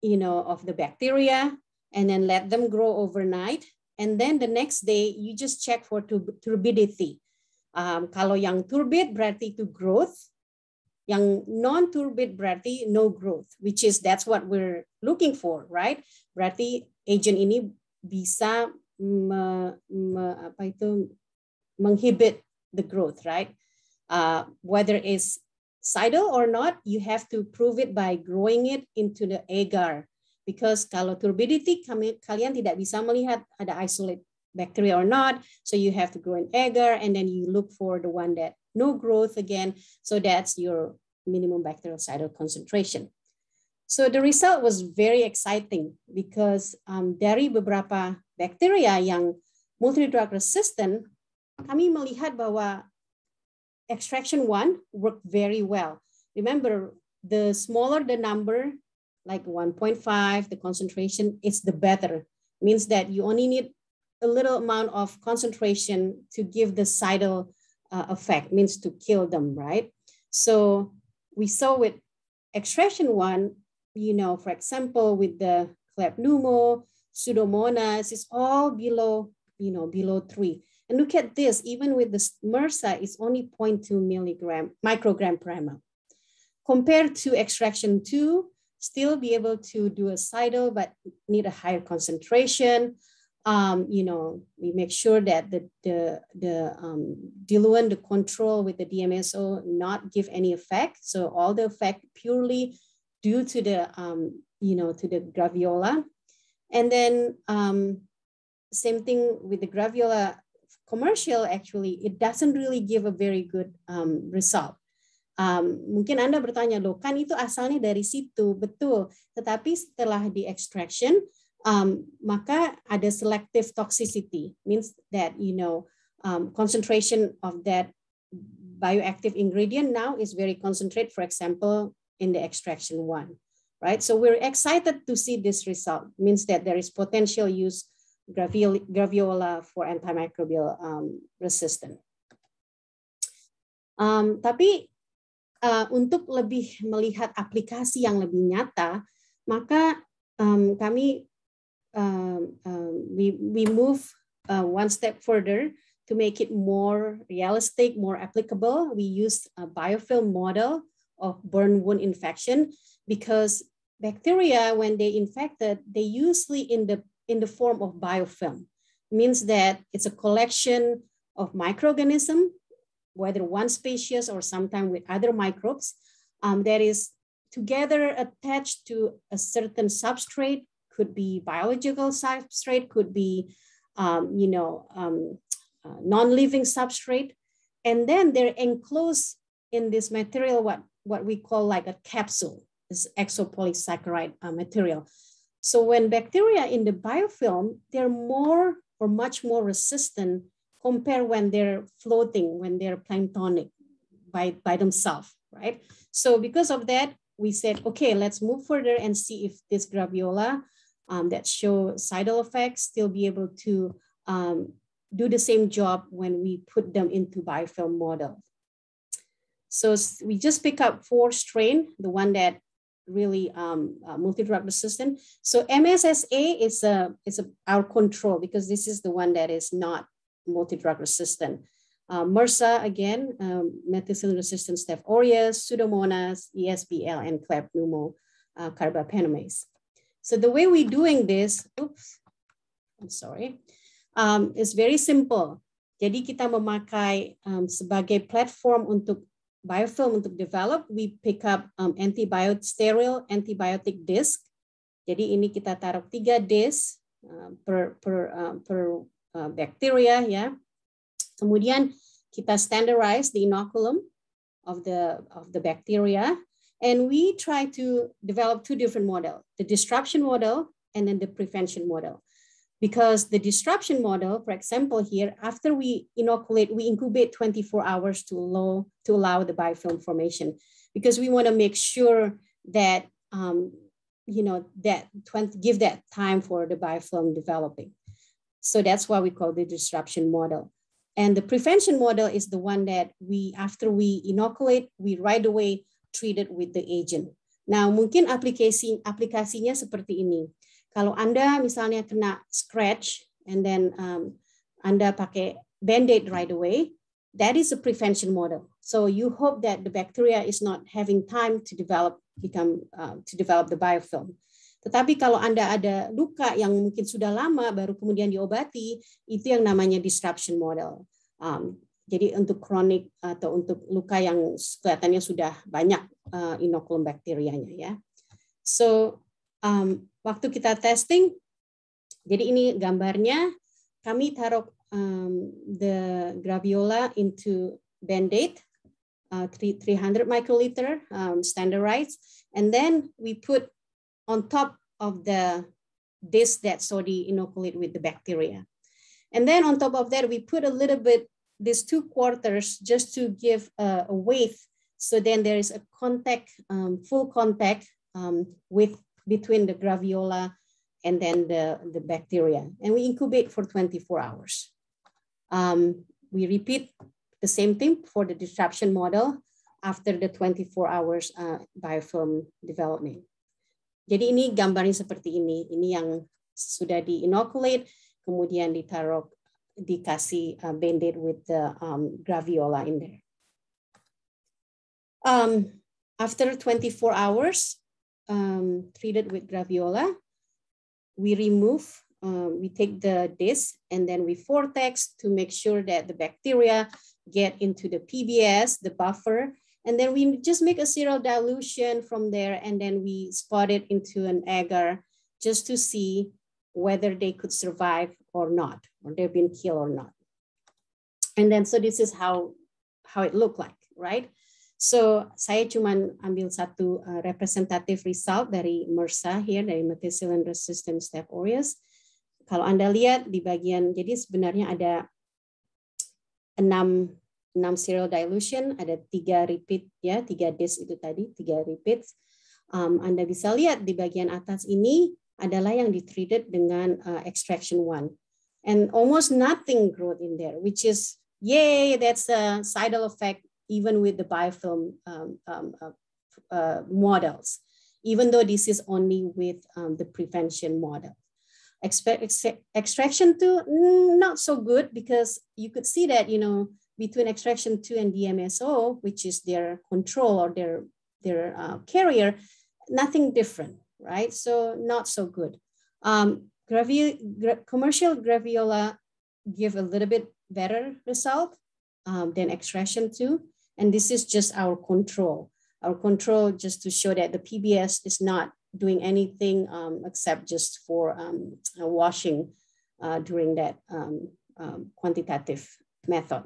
you know of the bacteria and then let them grow overnight and then the next day you just check for turbidity um, kalau yang turbid berarti itu growth yang non-turbid berarti no growth, which is that's what we're looking for, right? Berarti agent ini bisa me, me, apa itu menghibit the growth, right? Uh, whether it's sidle or not, you have to prove it by growing it into the agar. Because kalau turbidity, kami, kalian tidak bisa melihat ada isolate bacteria or not. So you have to grow an agar and then you look for the one that no growth again. So that's your minimum bacterial cidal concentration. So the result was very exciting because um, dari beberapa bacteria yang multi drug resistant, kami melihat bahwa extraction one worked very well. Remember, the smaller the number, like 1.5, the concentration is the better. means that you only need a little amount of concentration to give the cidal uh, effect means to kill them, right? So we saw with extraction one, you know, for example, with the Klebpneumo, Pseudomonas, it's all below, you know, below three. And look at this, even with the MRSA, it's only 0.2 milligram, microgram per ml. Compared to extraction two, still be able to do a CIDO, but need a higher concentration, um, you know, we make sure that the, the, the um, diluent, the control with the DMSO not give any effect. So all the effect purely due to the, um, you know, to the graviola. And then um, same thing with the graviola commercial, actually, it doesn't really give a very good um, result. Um, mungkin Anda bertanya, loh kan itu asalnya dari situ, betul. Tetapi setelah di extraction, um, maka ada selective toxicity means that you know um, concentration of that bioactive ingredient now is very concentrated for example in the extraction one right so we're excited to see this result means that there is potential use graviola for antimicrobial um, resistant um, tapi uh, untuk lebih melihat aplikasi yang lebih nyata maka um, kami um, um, we, we move uh, one step further to make it more realistic, more applicable. We use a biofilm model of burn wound infection because bacteria, when they infected, they usually in the, in the form of biofilm. Means that it's a collection of microorganism, whether one species or sometimes with other microbes, um, that is together attached to a certain substrate could be biological substrate, could be, um, you know, um, uh, non-living substrate. And then they're enclosed in this material, what, what we call like a capsule, this exopolysaccharide uh, material. So when bacteria in the biofilm, they're more or much more resistant compared when they're floating, when they're planktonic by, by themselves, right? So because of that, we said, okay, let's move further and see if this graviola um, that show side effects still be able to um, do the same job when we put them into biofilm model. So we just pick up four strain, the one that really um, uh, multi-drug resistant. So MSSA is a is a, our control because this is the one that is not multi-drug resistant. Uh, MRSA again, um, methicillin-resistant Staph aureus, Pseudomonas, ESBL, and Klebpneumo uh, carbapenemase. So the way we're doing this, oops, I'm sorry, um, is very simple. Jadi kita memakai um, sebagai platform untuk biofilm untuk develop, we pick up um, antibiotic sterile antibiotic disc. Jadi ini kita taruh tiga disk uh, um, per per uh, per uh, bacteria ya. Kemudian kita standardize the inoculum of the of the bacteria. And we try to develop two different models, the disruption model and then the prevention model. Because the disruption model, for example, here, after we inoculate, we incubate 24 hours to allow, to allow the biofilm formation, because we want to make sure that, um, you know, that 20, give that time for the biofilm developing. So that's why we call the disruption model. And the prevention model is the one that we, after we inoculate, we right away treated with the agent. Nah, mungkin aplikasi aplikasinya seperti ini. Kalau Anda misalnya kena scratch and then um, Anda pakai band-aid right away, that is a prevention model. So you hope that the bacteria is not having time to develop become uh, to develop the biofilm. Tetapi kalau Anda ada luka yang mungkin sudah lama baru kemudian diobati, itu yang namanya disruption model. Um, jadi untuk kronik atau untuk luka yang kelihatannya sudah banyak uh, eh, inokulum bakterianya ya. So um, waktu kita testing, jadi ini gambarnya kami taruh um, the graviola into Bandaid uh, 300 microliter um, standardized and then we put on top of the this that already the inoculate with the bacteria and then on top of that we put a little bit these two quarters just to give a, a So then there is a contact, um, full contact um, with between the graviola and then the, the bacteria. And we incubate for 24 hours. Um, we repeat the same thing for the disruption model after the 24 hours uh, biofilm development. Jadi ini gambarnya seperti ini. Ini yang sudah inoculate, kemudian ditaruh the Kasi uh, banded with the um, graviola in there. Um, after 24 hours, um, treated with graviola, we remove, um, we take the disc and then we vortex to make sure that the bacteria get into the PBS, the buffer, and then we just make a serial dilution from there and then we spot it into an agar just to see whether they could survive or not, or they've been killed or not. And then, so this is how, how it looked like, right? So saya cuma ambil satu uh, representative result dari MRSA here, dari Methicillin Resistant Staph aureus. Kalau Anda lihat di bagian, jadi sebenarnya ada 6 6 serial dilution, ada tiga repeat ya, tiga disk itu tadi, tiga repeat. Um, Anda bisa lihat di bagian atas ini adalah yang ditreated dengan uh, extraction one and almost nothing growth in there, which is, yay, that's a sidal effect even with the biofilm um, um, uh, uh, models, even though this is only with um, the prevention model. Expe ex extraction two, not so good because you could see that, you know, between extraction two and DMSO, which is their control or their, their uh, carrier, nothing different, right? So not so good. Um, Gravi gra commercial graviola give a little bit better result um, than extraction too. And this is just our control. Our control just to show that the PBS is not doing anything um, except just for um, washing uh, during that um, um, quantitative method.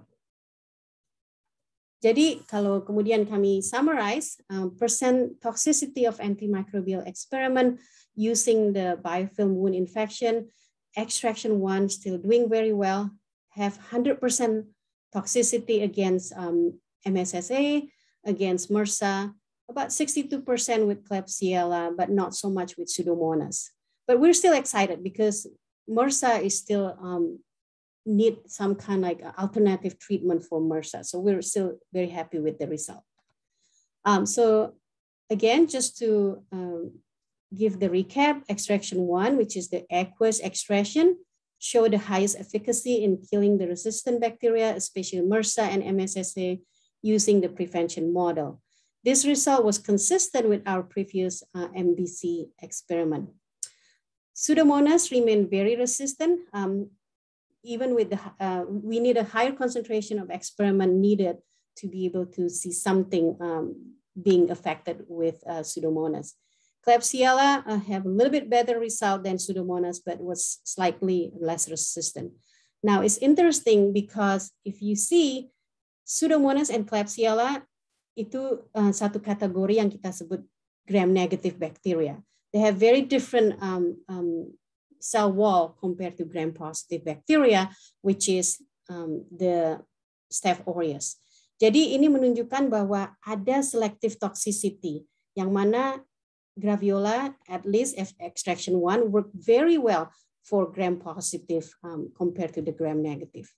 Jadi kalau kemudian kami summarize, um, percent toxicity of antimicrobial experiment using the biofilm wound infection. Extraction one still doing very well, have 100% toxicity against um, MSSA, against MRSA, about 62% with Klebsiella, but not so much with Pseudomonas. But we're still excited because MRSA is still um, need some kind of like alternative treatment for MRSA. So we're still very happy with the result. Um, so again, just to um, give the recap. Extraction one, which is the aqueous extraction, show the highest efficacy in killing the resistant bacteria, especially MRSA and MSSA, using the prevention model. This result was consistent with our previous uh, MBC experiment. Pseudomonas remain very resistant. Um, even with the, uh, we need a higher concentration of experiment needed to be able to see something um, being affected with uh, Pseudomonas. Klebsiella uh, have a little bit better result than Pseudomonas, but was slightly less resistant. Now it's interesting because if you see Pseudomonas and Klebsiella itu uh, satu kategori yang kita sebut gram-negative bacteria. They have very different um, um, cell wall compared to gram-positive bacteria, which is um, the Staph aureus. Jadi ini menunjukkan bahwa ada selective toxicity yang mana Graviola, at least extraction one, worked very well for gram-positive um, compared to the gram-negative.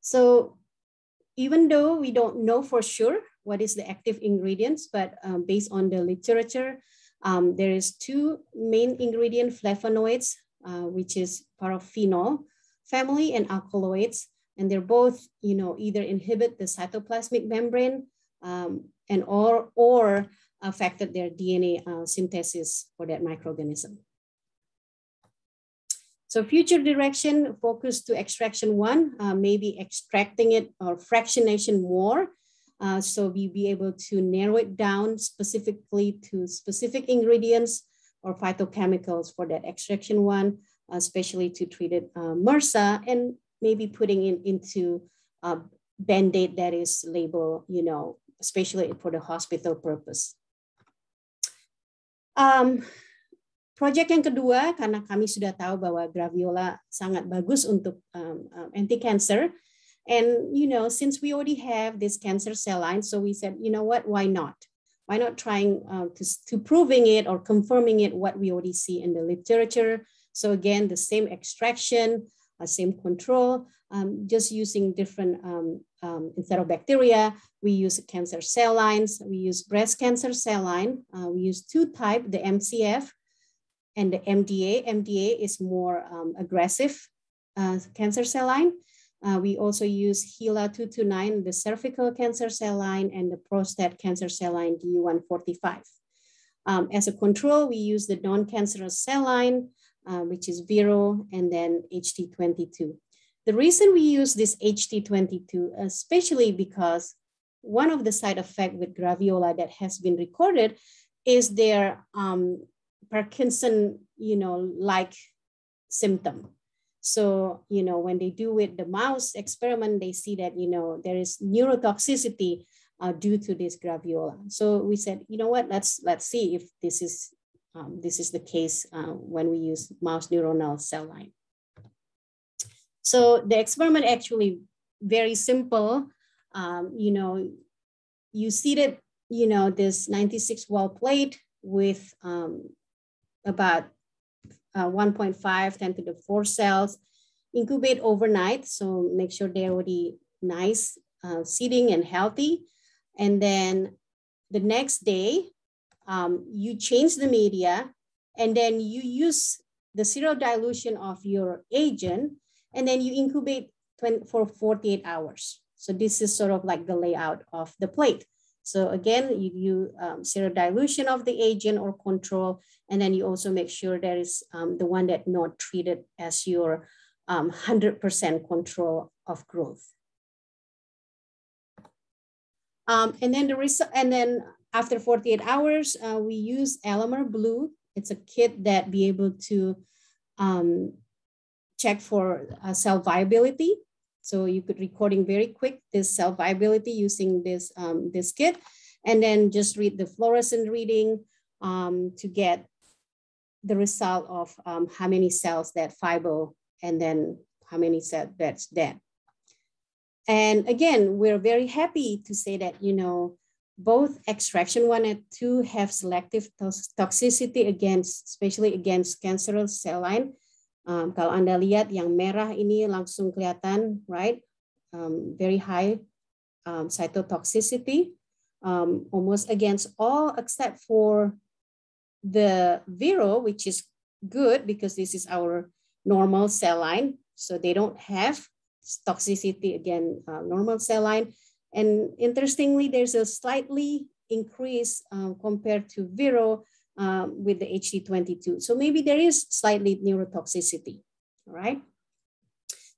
So even though we don't know for sure what is the active ingredients, but um, based on the literature, um, there is two main ingredient flavonoids, uh, which is paraffinol family and alkaloids. And they're both, you know, either inhibit the cytoplasmic membrane um, and or, or affected their DNA uh, synthesis for that microorganism. So future direction focus to extraction one, uh, maybe extracting it or fractionation more. Uh, so we be able to narrow it down specifically to specific ingredients or phytochemicals for that extraction one, especially to treat it uh, MRSA and maybe putting it into a band-aid that is labeled, you know, especially for the hospital purpose. Um, Project yang kedua, karena kami sudah tahu bahwa graviola sangat bagus untuk um, um, anti-cancer, and you know, since we already have this cancer cell line, so we said, you know what, why not? Why not trying uh, to, to proving it or confirming it what we already see in the literature? So again, the same extraction, uh, same control, um, just using different, instead um, um, of bacteria, we use cancer cell lines, we use breast cancer cell line, uh, we use two type, the MCF and the MDA. MDA is more um, aggressive uh, cancer cell line. Uh, we also use HeLa 229, the cervical cancer cell line, and the prostate cancer cell line DU145. Um, as a control, we use the non-cancerous cell line. Uh, which is Vero, and then HT22. The reason we use this HT22, especially because one of the side effects with graviola that has been recorded is their um, Parkinson, you know, like symptom. So, you know, when they do with the mouse experiment, they see that, you know, there is neurotoxicity uh, due to this graviola. So we said, you know what, let's let's see if this is um, this is the case uh, when we use mouse neuronal cell line. So the experiment actually very simple. Um, you know, you seated, you know, this 96 well plate with um, about uh, 1.5, 10 to the four cells, incubate overnight. So make sure they're already nice uh, and healthy. And then the next day, um, you change the media and then you use the zero dilution of your agent and then you incubate 20, for 48 hours. So this is sort of like the layout of the plate. So again, you, you um, zero dilution of the agent or control, and then you also make sure there is um, the one that not treated as your 100% um, control of growth. Um, and then the result, and then after 48 hours, uh, we use Elmer Blue. It's a kit that be able to um, check for uh, cell viability. So you could recording very quick this cell viability using this, um, this kit, and then just read the fluorescent reading um, to get the result of um, how many cells that fibro and then how many cells that's dead. And again, we're very happy to say that, you know, both extraction one and two have selective toxicity against, especially against cancerous cell line. Um, kalau Anda lihat yang merah ini langsung kelihatan, right? Um, very high um, cytotoxicity, um, almost against all except for the Vero, which is good because this is our normal cell line. So they don't have toxicity again, uh, normal cell line. And interestingly, there's a slightly increase um, compared to Vero um, with the HD22. So maybe there is slightly neurotoxicity, all right?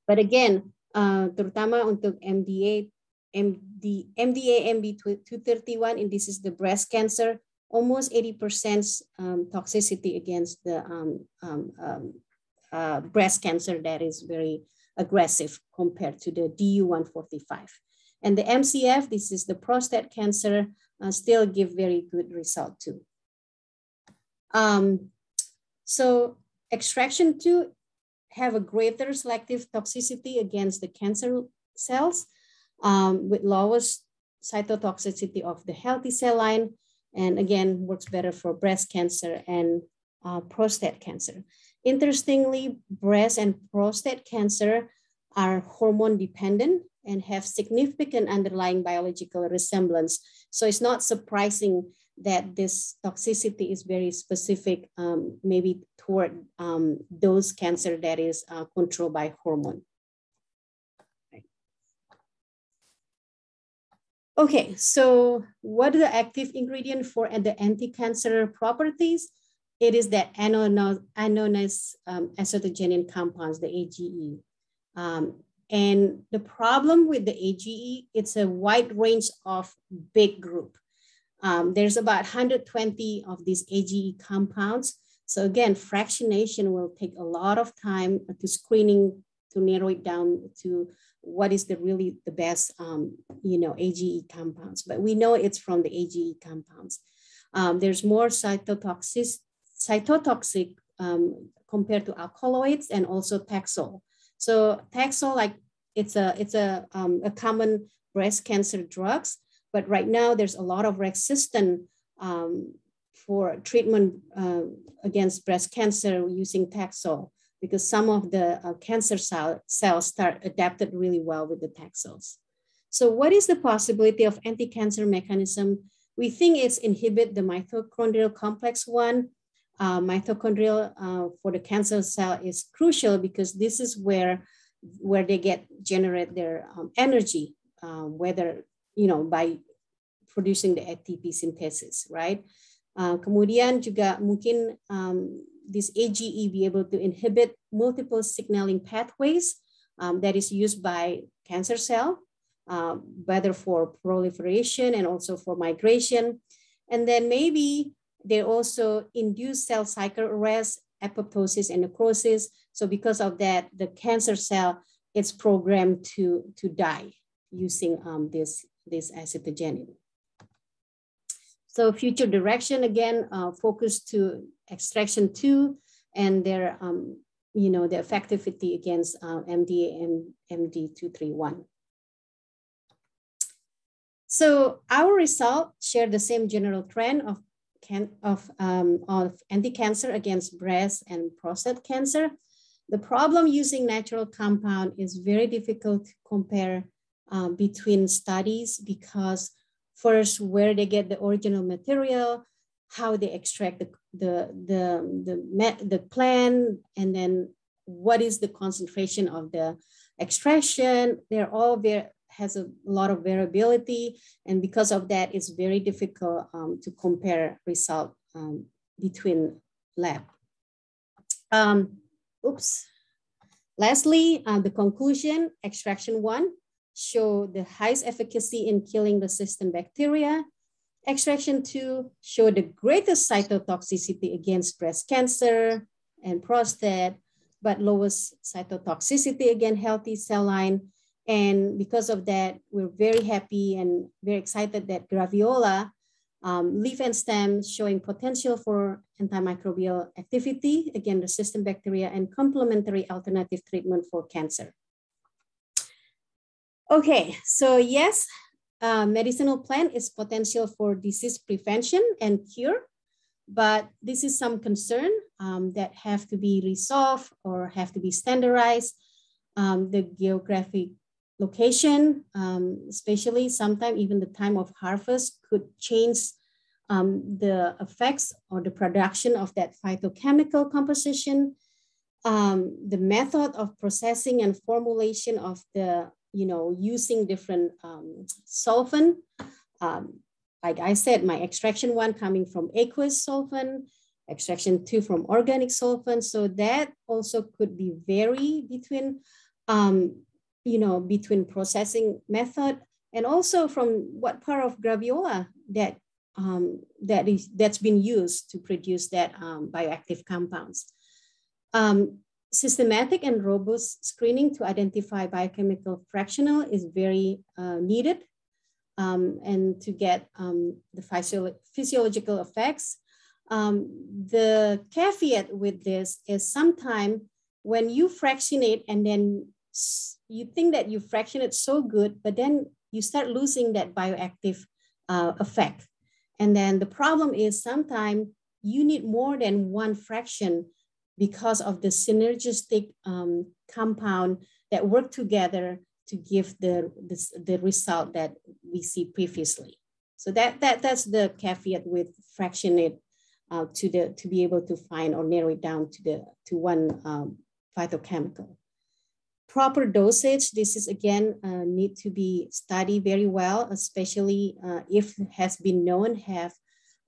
But again, uh, terutama untuk MDA, MD, MDA MB231, and this is the breast cancer, almost 80% um, toxicity against the um, um, um, uh, breast cancer that is very aggressive compared to the DU145. And the MCF, this is the prostate cancer, uh, still give very good result too. Um, so extraction two have a greater selective toxicity against the cancer cells um, with lowest cytotoxicity of the healthy cell line. And again, works better for breast cancer and uh, prostate cancer. Interestingly, breast and prostate cancer are hormone dependent and have significant underlying biological resemblance. So it's not surprising that this toxicity is very specific, um, maybe toward um, those cancer that is uh, controlled by hormone. Okay, so what are the active ingredient for and the anti-cancer properties? It is that anonymous um, compounds, the AGE. Um, and the problem with the AGE, it's a wide range of big group. Um, there's about 120 of these AGE compounds. So again, fractionation will take a lot of time to screening to narrow it down to what is the really the best, um, you know, AGE compounds. But we know it's from the AGE compounds. Um, there's more cytotoxic, cytotoxic um, compared to alkaloids and also taxol. So Taxol, like it's a it's a um, a common breast cancer drugs, but right now there's a lot of resistant um, for treatment uh, against breast cancer using Taxol because some of the uh, cancer cell, cells start adapted really well with the Taxols. So what is the possibility of anti-cancer mechanism? We think it's inhibit the mitochondrial complex one uh, mitochondrial uh, for the cancer cell is crucial because this is where where they get generate their um, energy, uh, whether you know by producing the ATP synthesis, right? Uh, kemudian juga mungkin um, this AGE be able to inhibit multiple signaling pathways um, that is used by cancer cell, um, whether for proliferation and also for migration. And then maybe they also induce cell cycle arrest, apoptosis and necrosis. So because of that, the cancer cell is programmed to, to die using um, this, this acetogenin. So future direction, again, uh, focus to extraction two and their, um, you know, the effectivity against uh, and MD231. So our result share the same general trend of can, of, um, of anti-cancer against breast and prostate cancer. The problem using natural compound is very difficult to compare uh, between studies because first where they get the original material, how they extract the, the, the, the, the plant, and then what is the concentration of the extraction. They're all very, has a lot of variability. And because of that, it's very difficult um, to compare result um, between lab. Um, oops. Lastly, uh, the conclusion, extraction one, show the highest efficacy in killing resistant bacteria. Extraction two, show the greatest cytotoxicity against breast cancer and prostate, but lowest cytotoxicity against healthy cell line and because of that, we're very happy and very excited that Graviola um, leaf and stem showing potential for antimicrobial activity, again, resistant bacteria and complementary alternative treatment for cancer. Okay, so yes, uh, medicinal plant is potential for disease prevention and cure, but this is some concern um, that have to be resolved or have to be standardized. Um, the geographic location, um, especially sometimes even the time of harvest could change um, the effects or the production of that phytochemical composition, um, the method of processing and formulation of the, you know, using different um, solvent. Um, like I said, my extraction one coming from aqueous solvent, extraction two from organic solvent. So that also could be vary between um, you know, between processing method and also from what part of graviola that um, that is that's been used to produce that um, bioactive compounds. Um, systematic and robust screening to identify biochemical fractional is very uh, needed um, and to get um, the physio physiological effects. Um, the caveat with this is sometimes when you fractionate and then you think that you fraction it so good, but then you start losing that bioactive uh, effect. And then the problem is sometimes you need more than one fraction because of the synergistic um, compound that work together to give the, the the result that we see previously. So that, that, that's the caveat with fraction uh, to, the, to be able to find or narrow it down to, the, to one um, phytochemical proper dosage, this is again uh, need to be studied very well, especially uh, if has been known have,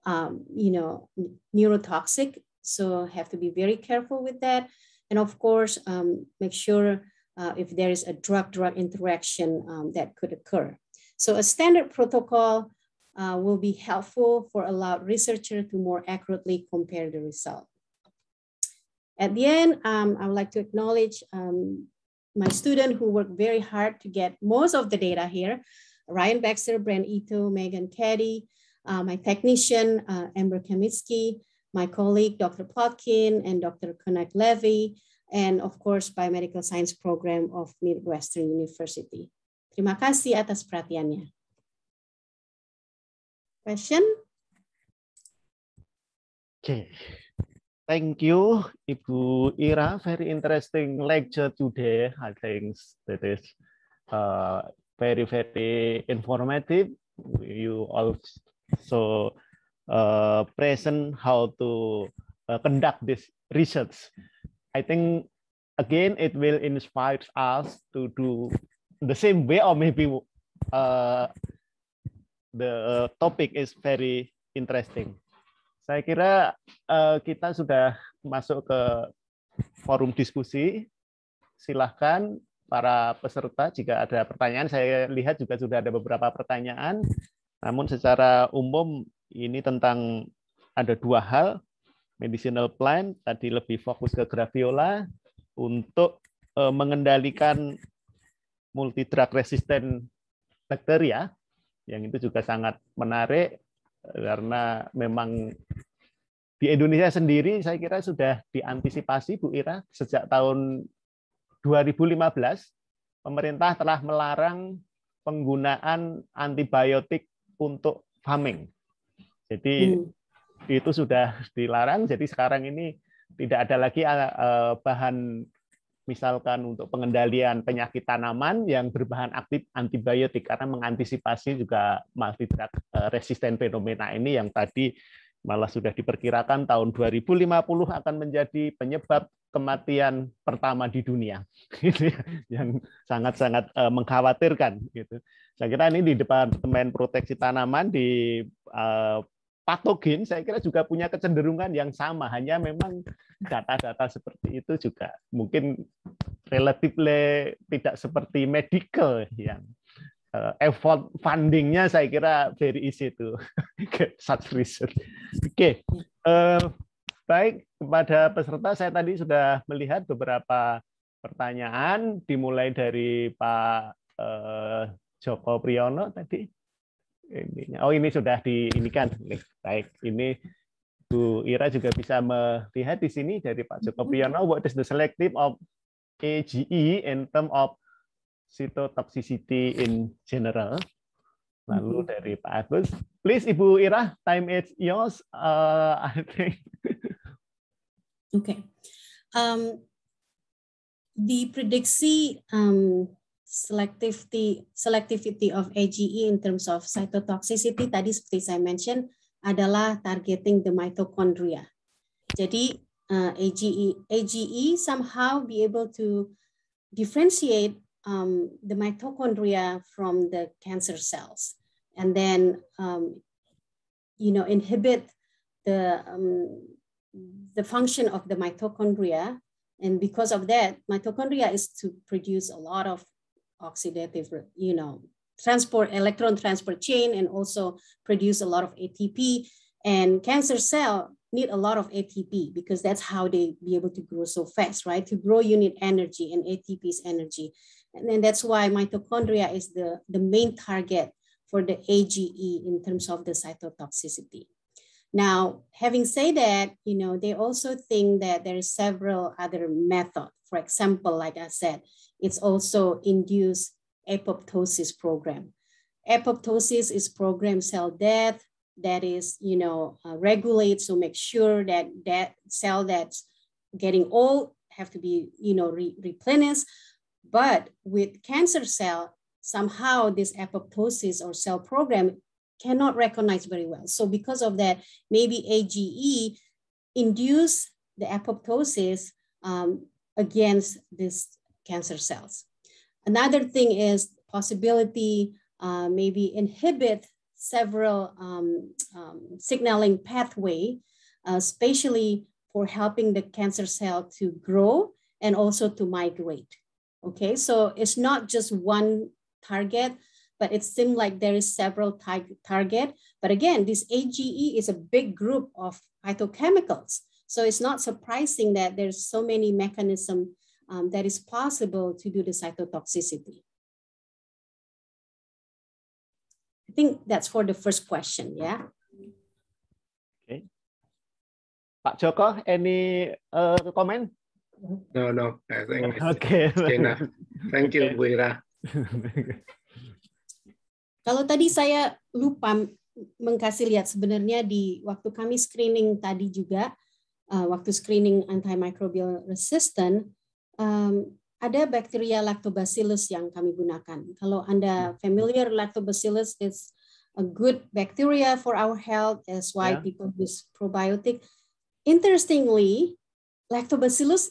um, you know, neurotoxic. So have to be very careful with that. And of course, um, make sure uh, if there is a drug-drug interaction um, that could occur. So a standard protocol uh, will be helpful for allow researcher to more accurately compare the result. At the end, um, I would like to acknowledge um, my student who worked very hard to get most of the data here, Ryan Baxter, Brent Ito, Megan Caddy, uh, my technician, uh, Amber Kaminsky, my colleague, Dr. Plotkin and Dr. Konak Levy, and of course, Biomedical Science Program of Midwestern University. Terima kasih atas perhatiannya. Question? Okay. Thank you, Ibu Ira. Very interesting lecture today. I think that is uh, very, very informative. You also uh, present how to uh, conduct this research. I think, again, it will inspire us to do the same way or maybe uh, the topic is very interesting. Saya kira uh, kita sudah masuk ke forum diskusi. Silahkan para peserta jika ada pertanyaan. Saya lihat juga sudah ada beberapa pertanyaan. Namun secara umum ini tentang ada dua hal. Medicinal plan, tadi lebih fokus ke graviola untuk uh, mengendalikan multidrug resisten bakteria yang itu juga sangat menarik karena memang di Indonesia sendiri saya kira sudah diantisipasi Bu Ira sejak tahun 2015 pemerintah telah melarang penggunaan antibiotik untuk farming. Jadi hmm. itu sudah dilarang jadi sekarang ini tidak ada lagi eh, bahan misalkan untuk pengendalian penyakit tanaman yang berbahan aktif antibiotik karena mengantisipasi juga multi drug eh, resisten fenomena ini yang tadi malah sudah diperkirakan tahun 2050 akan menjadi penyebab kematian pertama di dunia <laughs> yang sangat-sangat eh, mengkhawatirkan gitu. Saya kira ini di Departemen Proteksi Tanaman di eh, patogen saya kira juga punya kecenderungan yang sama hanya memang data-data seperti itu juga mungkin relatif tidak seperti medical yang uh, effort fundingnya saya kira very easy to <laughs> get such research. Oke, okay. uh, eh, baik kepada peserta saya tadi sudah melihat beberapa pertanyaan dimulai dari Pak uh, Joko Priyono tadi ininya. Oh, ini sudah diinikan. Nih, baik. Ini Bu Ira juga bisa melihat di sini dari Pak Joko mm-hmm. Priyono, what is the selective of AGE in term of cytotoxicity in general? Lalu mm-hmm. dari Pak Agus, please Ibu Ira, time is yours. Uh, I think. Oke, <laughs> okay. um, diprediksi um, selectivity selectivity of AGE in terms of cytotoxicity tadi seperti saya mention adalah targeting the mitochondria. Jadi uh, AGE AGE somehow be able to differentiate um, the mitochondria from the cancer cells, and then um, you know inhibit the um, the function of the mitochondria and because of that, mitochondria is to produce a lot of oxidative, you know, transport electron transport chain and also produce a lot of ATP. And cancer cell need a lot of ATP because that's how they be able to grow so fast, right? To grow, you need energy and ATP is energy. And then that's why mitochondria is the, the main target for the AGE in terms of the cytotoxicity. Now, having said that, you know, they also think that there is several other method. For example, like I said, it's also induced apoptosis program. Apoptosis is program cell death that is, you know, uh, regulates to make sure that that cell that's getting old have to be, you know, re replenished. But with cancer cell, somehow this apoptosis or cell program cannot recognize very well. So because of that, maybe AGE induce the apoptosis um, against these cancer cells. Another thing is possibility uh, maybe inhibit several um, um, signaling pathway, uh, especially for helping the cancer cell to grow and also to migrate. Okay, so it's not just one target, but it seemed like there is several target. But again, this AGE is a big group of phytochemicals. So it's not surprising that there's so many mechanism um, that is possible to do the cytotoxicity. I think that's for the first question, yeah? Okay. Pak Joko, any uh, comment? No, no, I think okay. Thank you, okay. Buira. <laughs> Kalau tadi saya lupa mengkasih lihat sebenarnya di waktu kami screening tadi juga eh, waktu screening antimicrobial resistant ada bakteria lactobacillus yang kami gunakan. Kalau Anda hmm. familiar lactobacillus is a good bacteria for our health that's why yeah. people use probiotic. Interestingly, lactobacillus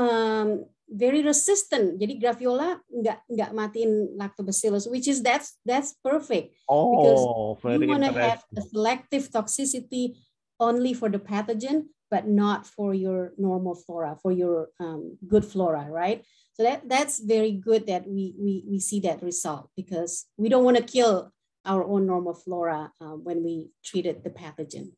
um, very resistant. Jadi graviola nggak nggak matiin lactobacillus, which is that's that's perfect. Oh, because you want to have a selective toxicity only for the pathogen, but not for your normal flora, for your um, good flora, right? So that that's very good that we we we see that result because we don't want to kill our own normal flora uh, when we treated the pathogen.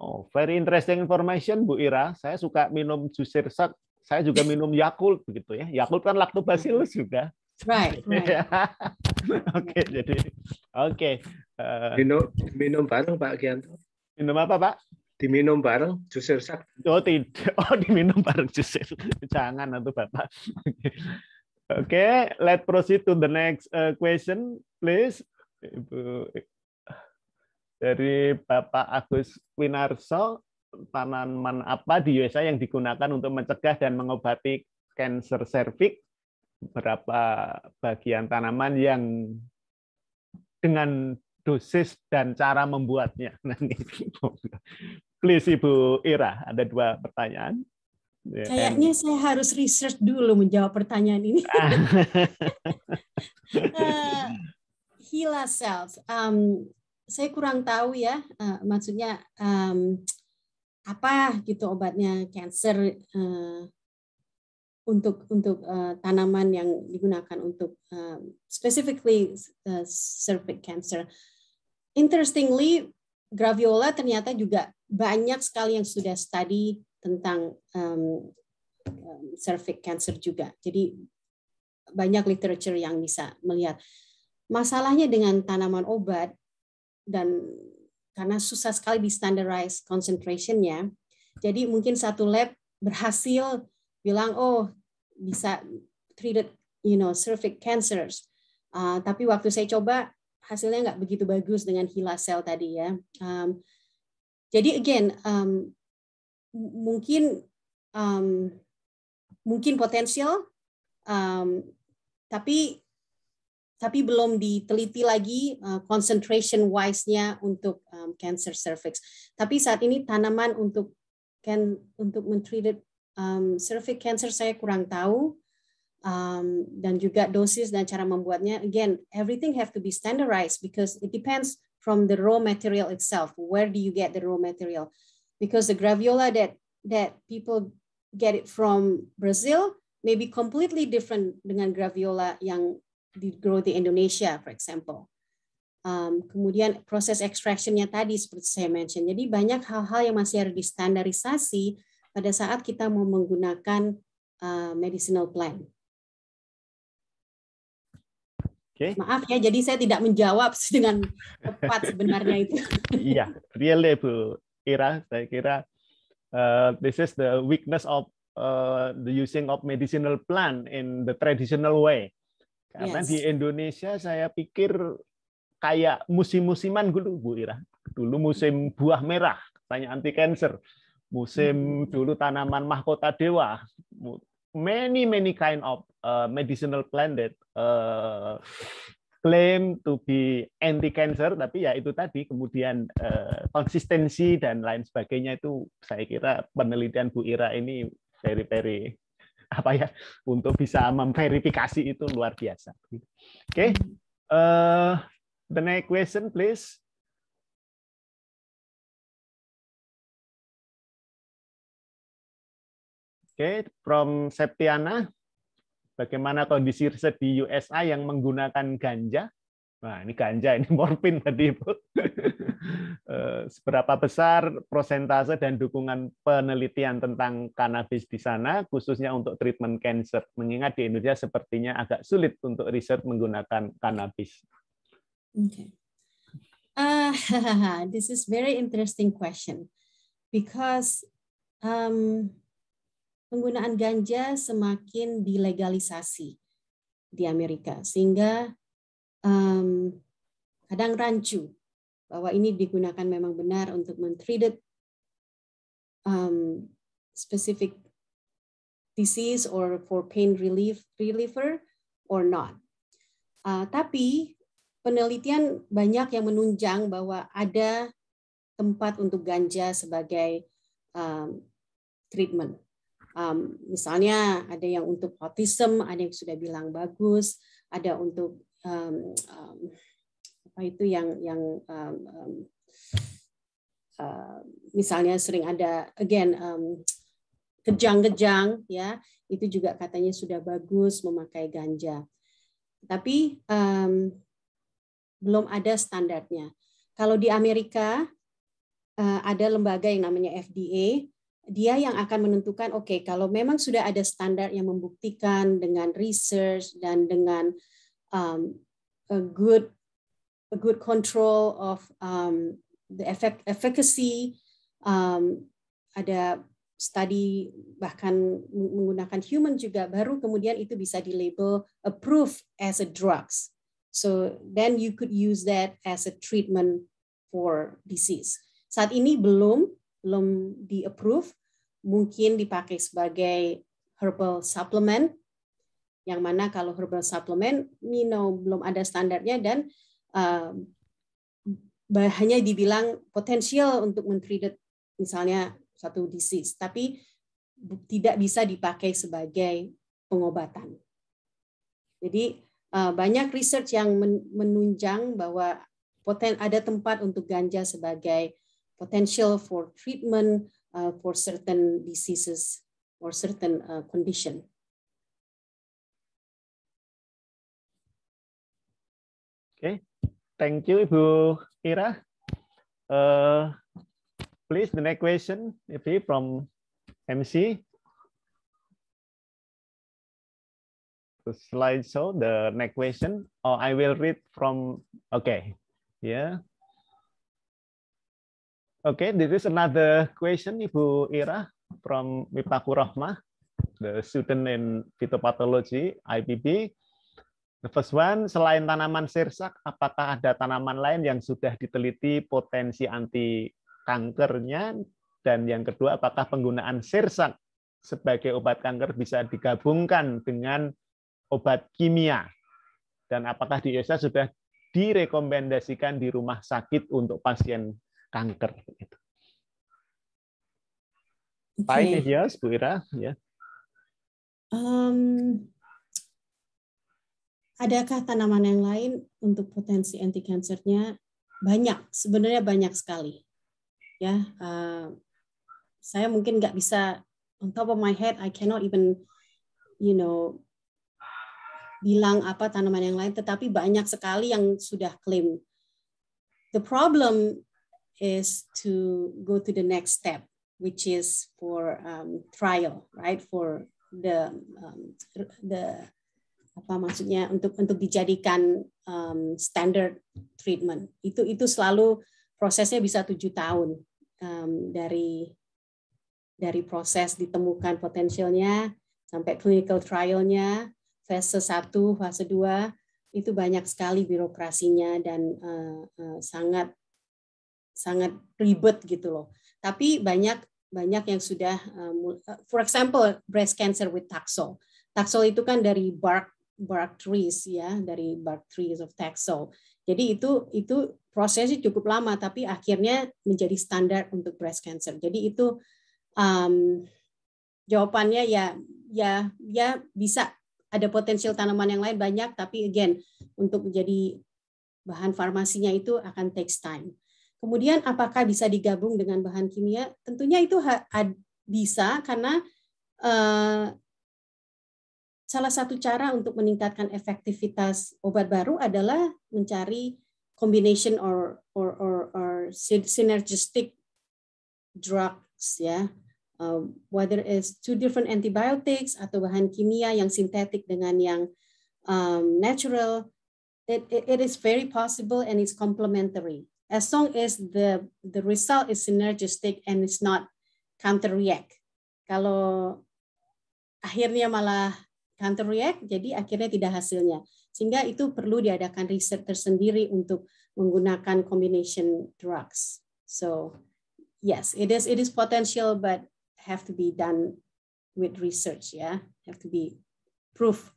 Oh, very interesting information Bu Ira. Saya suka minum jus sirsak saya juga minum Yakult begitu ya. Yakult kan laktobasilus juga. Right. <laughs> right. oke, okay, jadi oke. Okay. Uh, eh, minum minum bareng Pak Gianto. Minum apa Pak? Diminum bareng jus sirsak. Oh tidak, <laughs> oh diminum bareng jus Jangan atau Bapak. Oke, okay. let proceed to the next uh, question, please. Ibu eh, dari Bapak Agus Winarso tanaman apa di USA yang digunakan untuk mencegah dan mengobati kanker serviks, berapa bagian tanaman yang dengan dosis dan cara membuatnya. <laughs> Nanti, Please Ibu Ira, ada dua pertanyaan. Ya, Kayaknya saya harus research dulu menjawab pertanyaan ini. uh, Hila cells, um, saya kurang tahu ya, uh, maksudnya um, apa gitu obatnya cancer uh, untuk untuk uh, tanaman yang digunakan untuk uh, specifically uh, cervix cancer. Interestingly, graviola ternyata juga banyak sekali yang sudah studi tentang um, um, cervix cancer juga. Jadi banyak literature yang bisa melihat. Masalahnya dengan tanaman obat dan karena susah sekali di standardize concentration-nya. Jadi mungkin satu lab berhasil bilang oh bisa treated you know cervical cancers, uh, tapi waktu saya coba hasilnya nggak begitu bagus dengan HeLa cell tadi ya. Um, jadi again um, mungkin um, mungkin potensial, um, tapi tapi belum diteliti lagi uh, concentration wise-nya untuk um, cancer cervix. Tapi saat ini tanaman untuk can untuk mentreated um, cervix cancer saya kurang tahu um, dan juga dosis dan cara membuatnya. Again, everything have to be standardized because it depends from the raw material itself. Where do you get the raw material? Because the graviola that that people get it from Brazil may be completely different dengan graviola yang di grow di Indonesia, for example. Um, kemudian proses extractionnya tadi seperti saya mention. Jadi banyak hal-hal yang masih harus distandarisasi pada saat kita mau menggunakan uh, medicinal plant. Okay. Maaf ya, jadi saya tidak menjawab <laughs> dengan tepat sebenarnya itu. <laughs> Iya, yeah, really Bu Ira, saya kira uh, this is the weakness of uh, the using of medicinal plant in the traditional way. Karena yes. di Indonesia saya pikir kayak musim-musiman dulu Bu Ira. Dulu musim buah merah, tanya anti cancer. Musim hmm. dulu tanaman mahkota dewa. Many many kind of uh, medicinal plant that uh, claim to be anti cancer tapi ya itu tadi kemudian uh, konsistensi dan lain sebagainya itu saya kira penelitian Bu Ira ini very very <laughs> apa ya untuk bisa memverifikasi itu luar biasa. Oke, okay. Hmm. uh, eh, the next question please. Oke, okay. from Septiana, bagaimana kondisi riset di USA yang menggunakan ganja Nah, ini ganja, ini <laughs> morfin tadi, Bu. Eh, seberapa besar prosentase dan dukungan penelitian tentang kanabis di sana, khususnya untuk treatment cancer? Mengingat di Indonesia sepertinya agak sulit untuk riset menggunakan kanabis. Okay. Uh, <laughs> this is very interesting question because um, penggunaan ganja semakin dilegalisasi di Amerika, sehingga um, kadang rancu bahwa ini digunakan memang benar untuk mentreated um, specific disease or for pain relief reliever or not. Uh, tapi penelitian banyak yang menunjang bahwa ada tempat untuk ganja sebagai um, treatment. Um, misalnya ada yang untuk autism, ada yang sudah bilang bagus, ada untuk um, um, apa itu yang yang um, um, uh, misalnya sering ada again um, kejang-kejang ya itu juga katanya sudah bagus memakai ganja tapi um, belum ada standarnya kalau di Amerika uh, ada lembaga yang namanya FDA dia yang akan menentukan oke okay, kalau memang sudah ada standar yang membuktikan dengan research dan dengan um, a good a good control of um, the effect efficacy um, ada study bahkan menggunakan human juga baru kemudian itu bisa di label approved as a drugs so then you could use that as a treatment for disease saat ini belum belum di approve mungkin dipakai sebagai herbal supplement yang mana kalau herbal suplemen, you know, belum ada standarnya dan uh, hanya dibilang potensial untuk mentreat misalnya satu disease, tapi tidak bisa dipakai sebagai pengobatan. Jadi uh, banyak research yang menunjang bahwa poten ada tempat untuk ganja sebagai potential for treatment uh, for certain diseases or certain uh, condition. Oke, okay. thank you Ibu Ira. Uh, eh, please the next question, Ibu from MC. The show the next question. Oh, I will read from. Okay, yeah. Okay, this is another question, Ibu Ira from Miptaku Rahma, the student in fitopathology, IPP. The first one, selain tanaman sirsak, apakah ada tanaman lain yang sudah diteliti potensi anti kankernya? Dan yang kedua, apakah penggunaan sirsak sebagai obat kanker bisa digabungkan dengan obat kimia? Dan apakah di Indonesia sudah direkomendasikan di rumah sakit untuk pasien kanker? Baik, gitu. ya, Bu Ira. Ya. Um, adakah tanaman yang lain untuk potensi anti kansernya banyak sebenarnya banyak sekali ya uh, saya mungkin nggak bisa on top of my head I cannot even you know bilang apa tanaman yang lain tetapi banyak sekali yang sudah klaim the problem is to go to the next step which is for um, trial right for the um, the apa maksudnya untuk untuk dijadikan um, standard treatment itu itu selalu prosesnya bisa tujuh tahun um, dari dari proses ditemukan potensialnya sampai clinical trialnya fase 1, fase 2 itu banyak sekali birokrasinya dan uh, uh, sangat sangat ribet gitu loh. Tapi banyak banyak yang sudah uh, uh for example breast cancer with Taxol. Taxol itu kan dari bark Bark-Trees ya dari Bark-Trees of Taxol. Jadi itu itu prosesnya cukup lama tapi akhirnya menjadi standar untuk breast cancer. Jadi itu um, jawabannya ya ya ya bisa ada potensial tanaman yang lain banyak tapi again untuk menjadi bahan farmasinya itu akan takes time. Kemudian apakah bisa digabung dengan bahan kimia? Tentunya itu bisa karena uh, salah satu cara untuk meningkatkan efektivitas obat baru adalah mencari combination or or or, or synergistic drugs ya uh, whether it's two different antibiotics atau bahan kimia yang sintetik dengan yang um, natural it, it, it is very possible and it's complementary as long as the the result is synergistic and it's not counter react kalau akhirnya malah counter kan react jadi akhirnya tidak hasilnya sehingga itu perlu diadakan riset tersendiri untuk menggunakan combination drugs so yes it is it is potential but have to be done with research yeah have to be proof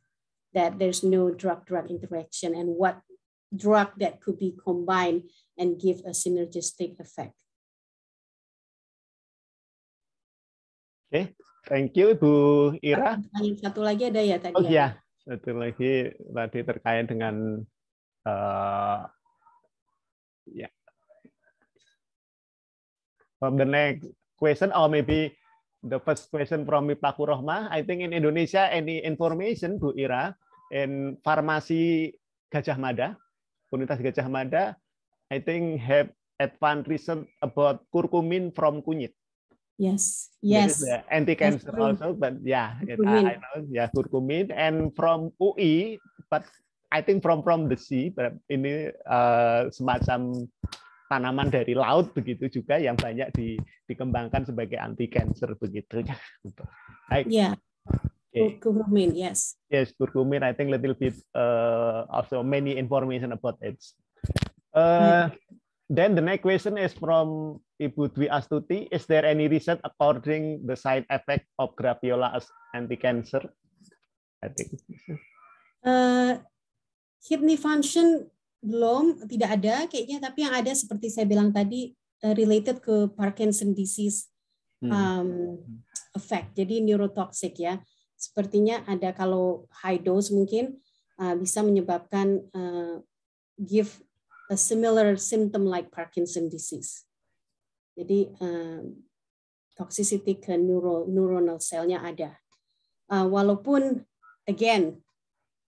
that there's no drug drug interaction and what drug that could be combined and give a synergistic effect Okay, Thank you Ibu Ira. Satu lagi ada ya tadi. Oh iya, ya? satu lagi tadi terkait dengan uh, ya from the next question or maybe the first question from Mipaku Kurohma. I think in Indonesia any information Bu Ira in farmasi Gajah Mada, komunitas Gajah Mada, I think have advanced research about curcumin from kunyit. Yes. Yes. anti-cancer also, but yeah, it, I, I know. Yeah, curcumin and from UI, but I think from from the sea, but ini uh, semacam tanaman dari laut begitu juga yang banyak di, dikembangkan sebagai anti cancer begitu. <laughs> ya. Yeah. Okay. Curcumin, yes. Yes, curcumin. I think little bit uh, also many information about it. Uh, Then the next question is from Ibu Dwi Astuti, is there any research according the side effect of Graviola as anti-cancer? I think. Uh, kidney function belum, tidak ada kayaknya, tapi yang ada seperti saya bilang tadi, eh, related ke Parkinson disease hmm. um, effect, jadi neurotoxic ya. Sepertinya ada kalau high dose mungkin uh, bisa menyebabkan uh, give a similar symptom like Parkinson disease. Jadi um, toxicity ke neural, neuronal selnya ada. Uh, walaupun again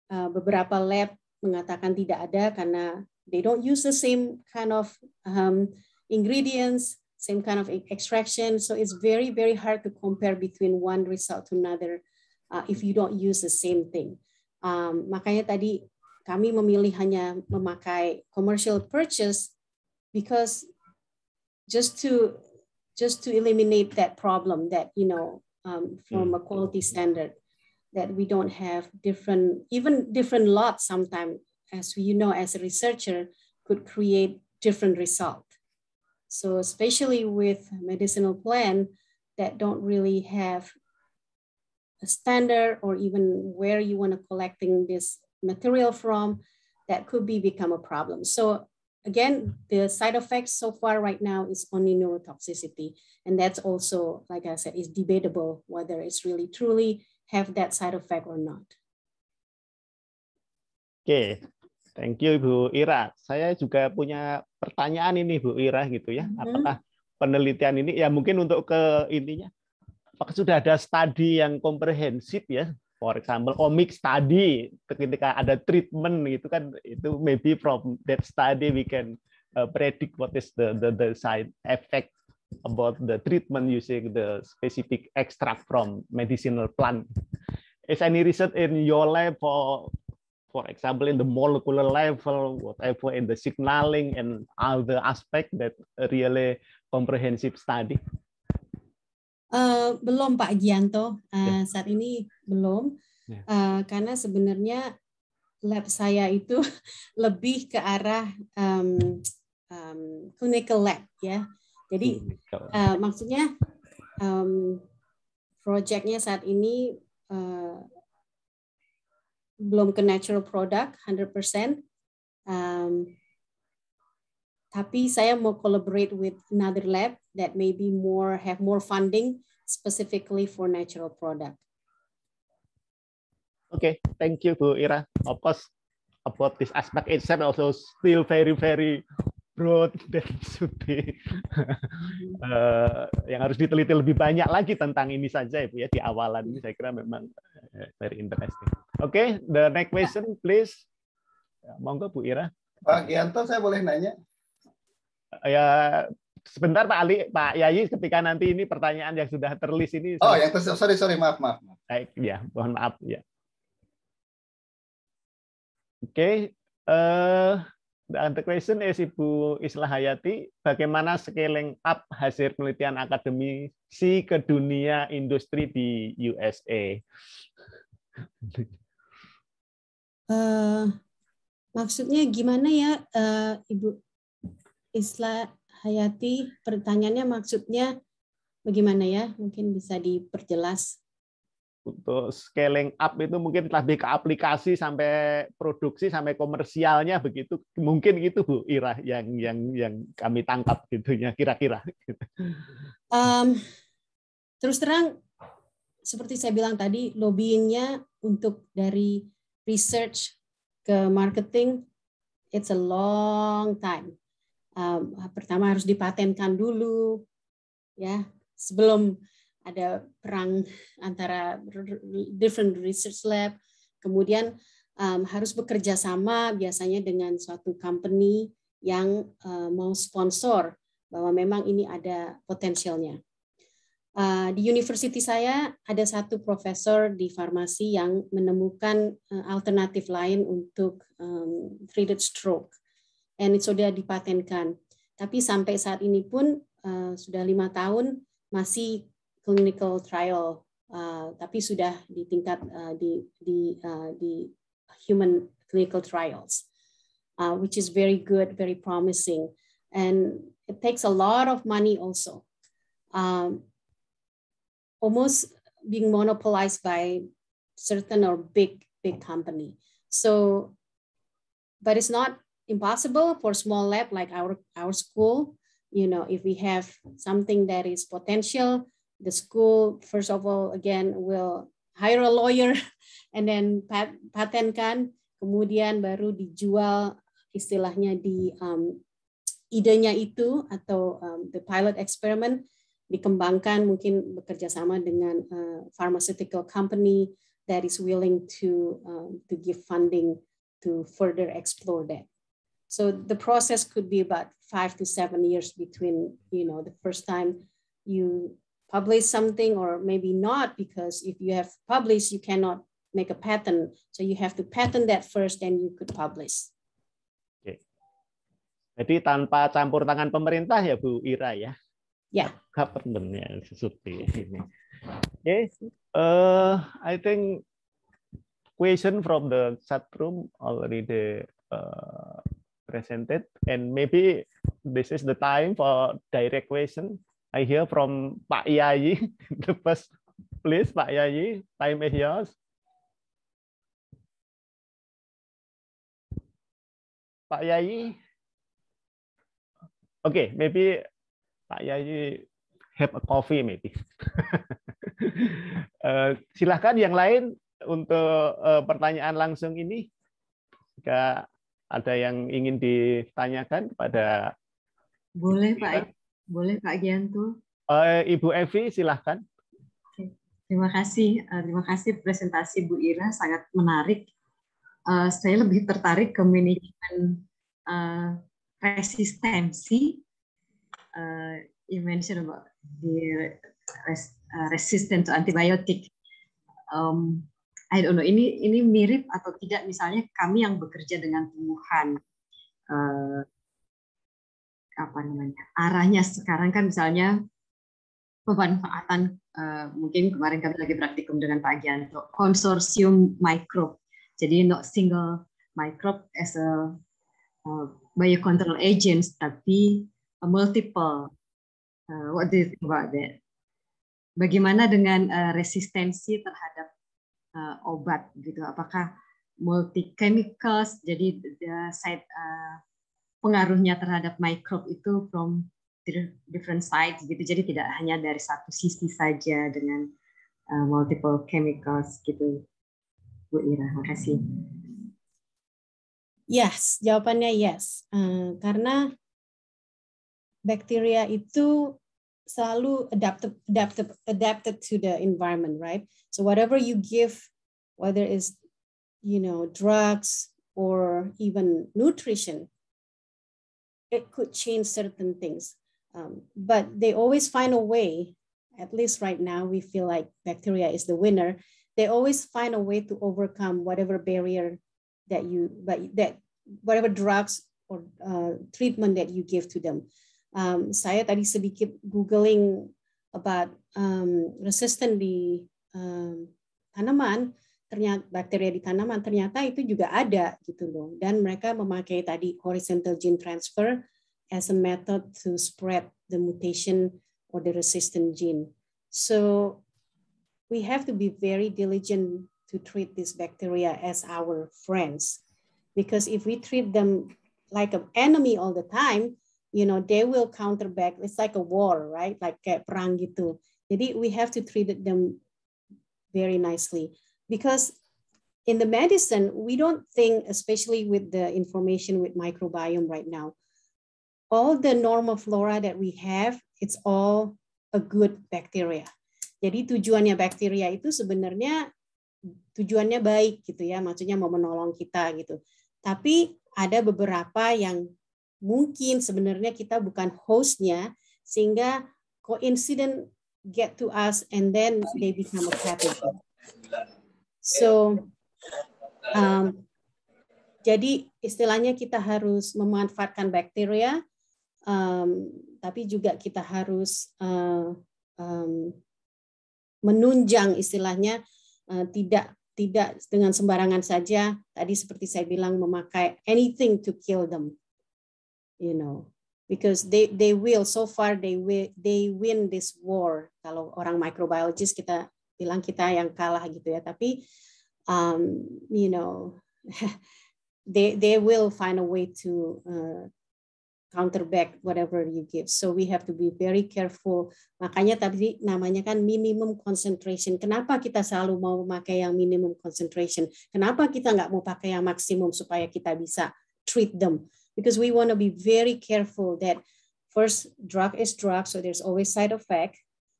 uh, beberapa lab mengatakan tidak ada karena they don't use the same kind of um, ingredients, same kind of extraction. So it's very very hard to compare between one result to another uh, if you don't use the same thing. Um, makanya tadi kami memilih hanya memakai commercial purchase because just to just to eliminate that problem that you know um, from hmm. a quality standard that we don't have different even different lots sometimes as you know as a researcher could create different result so especially with medicinal plant that don't really have a standard or even where you want to collecting this material from that could be become a problem so again, the side effects so far right now is only neurotoxicity. And that's also, like I said, is debatable whether it's really truly have that side effect or not. Oke, okay. thank you Bu Ira. Saya juga punya pertanyaan ini Bu Ira gitu ya. Mm-hmm. Apakah penelitian ini ya mungkin untuk ke intinya apakah sudah ada studi yang komprehensif ya for example omic study ketika ada treatment gitu kan itu maybe from that study we can uh, predict what is the the the side effect about the treatment using the specific extract from medicinal plant is any research in your lab for for example in the molecular level whatever in the signaling and other aspect that really comprehensive study Eh, belum Pak Gianto, uh, ya. saat ini belum, ya. uh, karena sebenarnya lab saya itu <laughs> lebih ke arah um, um, clinical lab ya. Jadi uh, maksudnya um, projectnya saat ini uh, belum ke natural product 100%. Um, tapi saya mau collaborate with another lab that maybe more have more funding specifically for natural product. Okay, thank you, Bu Ira. Of course, about this aspect itself also still very very broad <laughs> dan sudi uh, <laughs> yang harus diteliti lebih banyak lagi tentang ini saja Bu ya di awalan ini mm-hmm. saya kira memang eh, very interesting. Oke, okay, the next question please. Ya, monggo Bu Ira. Pak Gianto, saya boleh nanya? ya sebentar Pak Ali, Pak Yayi ketika nanti ini pertanyaan yang sudah terlis ini. Oh, yang ter Sorry, sorry, maaf, maaf. Baik, ya, mohon maaf ya. Oke, okay. uh, eh, the question is Ibu Islah Hayati, bagaimana scaling up hasil penelitian akademisi ke dunia industri di USA? Uh, eh, maksudnya gimana ya, uh, Ibu? Isla Hayati, pertanyaannya maksudnya bagaimana ya? Mungkin bisa diperjelas. Untuk scaling up itu mungkin lebih ke aplikasi sampai produksi sampai komersialnya begitu. Mungkin gitu Bu Ira yang yang yang kami tangkap gitunya kira-kira. Um, terus terang seperti saya bilang tadi lobbyingnya untuk dari research ke marketing it's a long time pertama harus dipatenkan dulu ya sebelum ada perang antara different research lab kemudian um, harus bekerja sama biasanya dengan suatu company yang uh, mau sponsor bahwa memang ini ada potensialnya. Uh, di university saya ada satu profesor di farmasi yang menemukan uh, alternatif lain untuk um, treated stroke And it's sudah dipatenkan. Tapi sampai saat ini pun uh, sudah lima tahun masih clinical trial, uh, tapi sudah di tingkat uh, di di uh, di human clinical trials, uh, which is very good, very promising, and it takes a lot of money also. Um, almost being monopolized by certain or big big company. So, but it's not impossible for small lab like our, our school. You know, if we have something that is potential, the school, first of all, again, will hire a lawyer <laughs> and then pat patenkan, kemudian baru dijual istilahnya di um, idenya itu atau um, the pilot experiment dikembangkan mungkin bekerja sama dengan uh, pharmaceutical company that is willing to um, to give funding to further explore that. So the process could be about five to seven years between, you know, the first time you publish something or maybe not, because if you have published, you cannot make a patent. So you have to patent that first, then you could publish. Okay. Jadi tanpa campur tangan pemerintah ya Bu Ira ya. Ya. Government ya, Suti. Oke, okay. Eh, I think question from the chat room already uh, presented and maybe this is the time for direct question. I hear from Pak Yayi. <laughs> the first, please Pak Yayi, time is yours. Pak Yayi. Okay, maybe Pak Yayi have a coffee maybe. uh, <laughs> eh, silahkan yang lain untuk uh, pertanyaan langsung ini jika ada yang ingin ditanyakan kepada boleh Pak boleh Pak Gianto eh, Ibu Evi silahkan terima kasih eh, terima kasih presentasi Bu Ira sangat menarik eh, saya lebih tertarik ke manajemen resistensi uh, you mentioned about the res, to antibiotic I don't know ini ini mirip atau tidak misalnya kami yang bekerja dengan tumbuhan uh, apa namanya arahnya sekarang kan misalnya pemanfaatan uh, mungkin kemarin kami lagi praktikum dengan Pak Gianto konsorsium mikro jadi not single mikro as a uh, biocontrol agents tapi a multiple uh, what do you think about that? Bagaimana dengan uh, resistensi terhadap uh, obat gitu apakah multi chemicals jadi the eh, side uh, pengaruhnya terhadap mikrob itu from different sides gitu jadi tidak hanya dari satu sisi saja dengan uh, multiple chemicals gitu Bu Ira makasih yes jawabannya yes uh, karena bakteria itu selalu adapted, adapted, adapted to the environment, right? So whatever you give, whether it's you know drugs or even nutrition, it could change certain things. Um, but they always find a way. At least right now, we feel like bacteria is the winner. They always find a way to overcome whatever barrier that you, but that whatever drugs or uh, treatment that you give to them. um, saya tadi sedikit googling about um, resistant di um, tanaman ternyata bakteria di tanaman ternyata itu juga ada gitu loh dan mereka memakai tadi horizontal gene transfer as a method to spread the mutation or the resistant gene so we have to be very diligent to treat this bacteria as our friends because if we treat them like an enemy all the time you know they will counter back it's like a war right like kayak perang gitu jadi we have to treat them very nicely because in the medicine we don't think especially with the information with microbiome right now all the normal flora that we have it's all a good bacteria jadi tujuannya bacteria itu sebenarnya tujuannya baik gitu ya maksudnya mau menolong kita gitu tapi ada beberapa yang mungkin sebenarnya kita bukan hostnya sehingga coincident get to us and then they become a capital. So um, jadi istilahnya kita harus memanfaatkan bakteria, um, tapi juga kita harus uh, um, menunjang istilahnya uh, tidak tidak dengan sembarangan saja. Tadi seperti saya bilang memakai anything to kill them you know because they they will so far they will they win this war kalau orang microbiologist kita bilang kita yang kalah gitu ya tapi um, you know <laughs> they they will find a way to uh, counter back whatever you give so we have to be very careful makanya tadi namanya kan minimum concentration kenapa kita selalu mau pakai yang minimum concentration kenapa kita nggak mau pakai yang maksimum supaya kita bisa treat them because we want to be very careful that first drug is drug, so there's always side effect.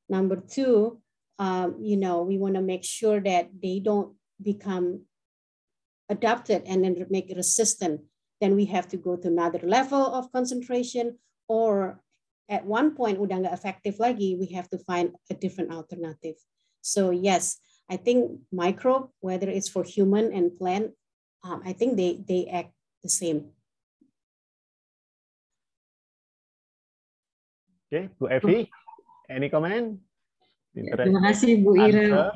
Number two, um, you know, we want to make sure that they don't become adapted and then make resistant. Then we have to go to another level of concentration or at one point udah nggak effective lagi, we have to find a different alternative. So yes, I think microbe, whether it's for human and plant, um, I think they, they act the same. Oke, okay, Bu Evi, any comment? Ya, terima kasih Bu Ira.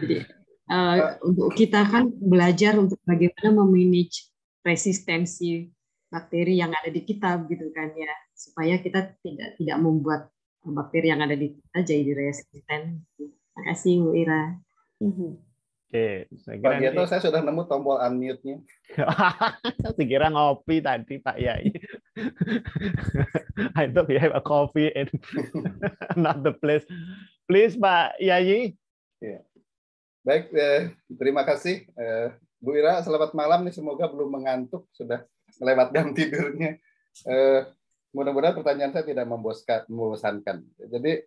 Jadi, uh, kita kan belajar untuk bagaimana memanage resistensi bakteri yang ada di kita, gitu kan ya, supaya kita tidak tidak membuat bakteri yang ada di kita jadi resisten. Terima kasih Bu Ira. Mm -hmm. Oke, saya kira Pak Gito, saya sudah nemu tombol unmute-nya. <laughs> saya kira ngopi tadi Pak Yai. I don't we have a coffee and not the place. Please Pak Yai. Ya. Baik, eh, terima kasih. Eh, Bu Ira, selamat malam nih. Semoga belum mengantuk, sudah melewat jam <laughs> tidurnya. Eh, Mudah-mudahan pertanyaan saya tidak membosankan. Jadi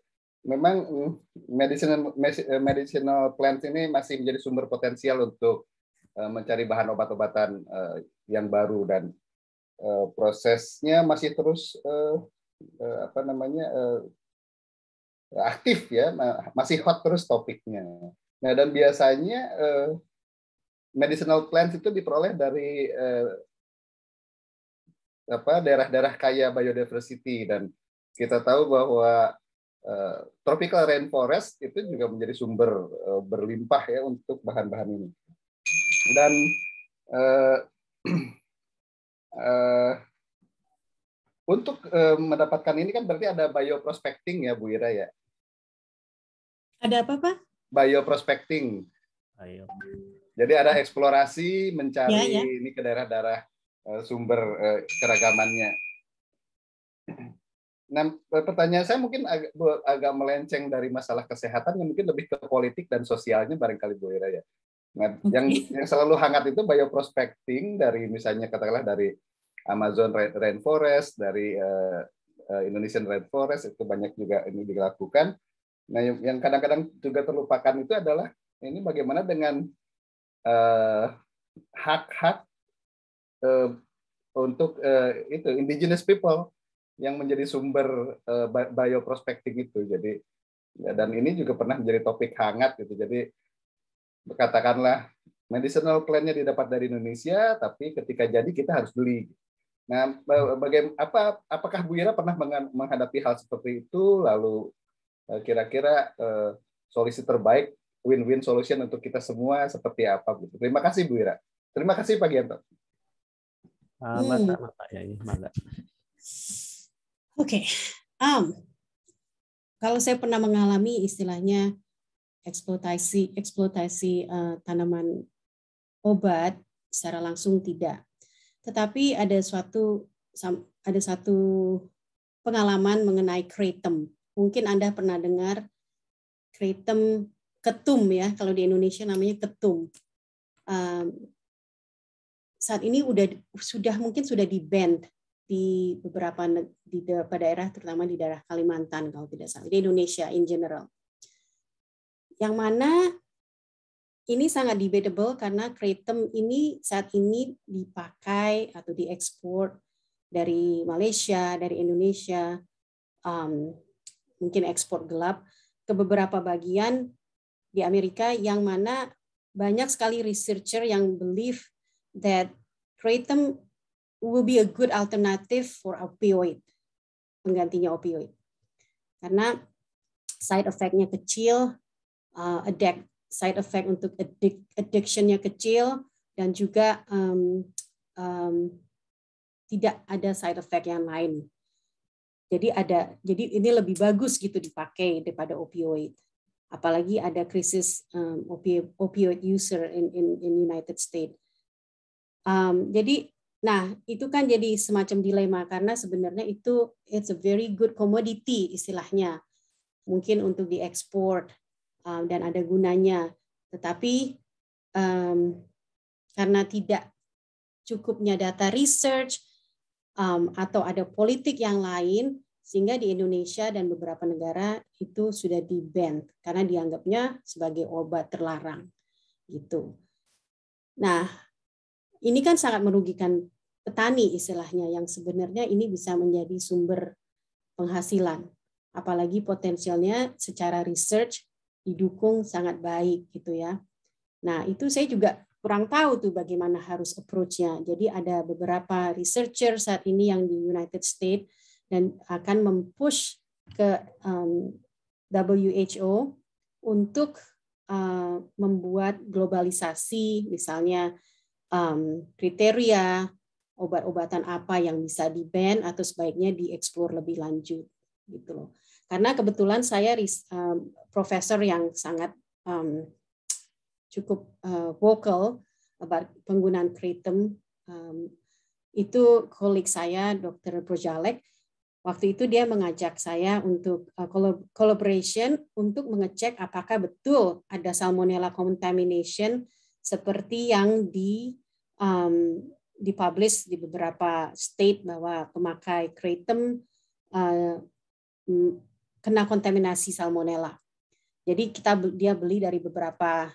memang mm, medicinal eh, medicinal plants ini masih menjadi sumber potensial untuk eh, mencari bahan obat-obatan eh, yang baru dan prosesnya masih terus apa namanya aktif ya masih hot terus topiknya. Nah dan biasanya medicinal plants itu diperoleh dari apa daerah-daerah kaya biodiversity dan kita tahu bahwa Eh, tropical rainforest itu juga menjadi sumber eh, berlimpah ya untuk bahan-bahan ini. Dan uh, uh, <clears throat> untuk mendapatkan ini kan berarti ada bioprospecting ya Bu Ira ya. Ada apa Pak? Bioprospecting. Ayo. Jadi ada eksplorasi mencari ya, ya. ini ke daerah-daerah sumber keragamannya. Nah, pertanyaan saya mungkin agak, agak melenceng dari masalah kesehatan, yang mungkin lebih ke politik dan sosialnya barangkali Bu Ira ya. Nah, okay. yang yang selalu hangat itu bioprospecting dari misalnya katakanlah dari Amazon rainforest, dari uh, Indonesian rainforest itu banyak juga ini dilakukan. Nah, yang kadang-kadang juga terlupakan itu adalah ini bagaimana dengan hak eh, hak-hak uh, untuk uh, itu indigenous people yang menjadi sumber uh, bioprospecting itu. Jadi ya, dan ini juga pernah menjadi topik hangat gitu. Jadi katakanlah medicinal plan nya didapat dari Indonesia, tapi ketika jadi kita harus beli. Nah, bagaimana apa apakah Bu Ira pernah menghadapi hal seperti itu lalu eh, kira-kira uh, solusi terbaik win-win solution untuk kita semua seperti apa Bu? Gitu? Terima kasih Bu Ira. Terima kasih Pak Gianto. Ah, mata, mata ya, mata. Oke, okay. um, kalau saya pernah mengalami istilahnya eksploitasi eksploitasi uh, tanaman obat secara langsung tidak, tetapi ada suatu ada satu pengalaman mengenai kratom. Mungkin anda pernah dengar kratom ketum ya, kalau di Indonesia namanya ketum. Um, saat ini udah sudah mungkin sudah di band di beberapa di daerah terutama di daerah Kalimantan kalau tidak salah di Indonesia in general yang mana ini sangat debatable karena kratom ini saat ini dipakai atau diekspor dari Malaysia dari Indonesia um, mungkin ekspor gelap ke beberapa bagian di Amerika yang mana banyak sekali researcher yang believe that kratom will be a good alternative for opioid, penggantinya opioid. Karena side effectnya kecil, uh, addict, side effect untuk addict, addiction kecil, dan juga um, um, tidak ada side effect yang lain. Jadi ada, jadi ini lebih bagus gitu dipakai daripada opioid. Apalagi ada krisis um, opioid, opioid user in, in, in United States. Um, jadi Nah, itu kan jadi semacam dilema karena sebenarnya itu it's a very good commodity istilahnya. Mungkin untuk diekspor um, dan ada gunanya. Tetapi um, karena tidak cukupnya data research um, atau ada politik yang lain, sehingga di Indonesia dan beberapa negara itu sudah di-ban karena dianggapnya sebagai obat terlarang. gitu. Nah, ini kan sangat merugikan petani istilahnya yang sebenarnya ini bisa menjadi sumber penghasilan. Apalagi potensialnya secara research didukung sangat baik gitu ya. Nah, itu saya juga kurang tahu tuh bagaimana harus approach-nya. Jadi ada beberapa researcher saat ini yang di United States dan akan mempush ke um, WHO untuk uh, membuat globalisasi misalnya um, kriteria obat-obatan apa yang bisa di ban atau sebaiknya dieksplor lebih lanjut gitu loh. Karena kebetulan saya um, profesor yang sangat um, cukup uh, vocal about penggunaan kratom um, itu kolik saya Dr. Projalek waktu itu dia mengajak saya untuk uh, collaboration untuk mengecek apakah betul ada salmonella contamination seperti yang di um, dipublish di beberapa state bahwa pemakai kratom uh, kena kontaminasi salmonella. Jadi kita dia beli dari beberapa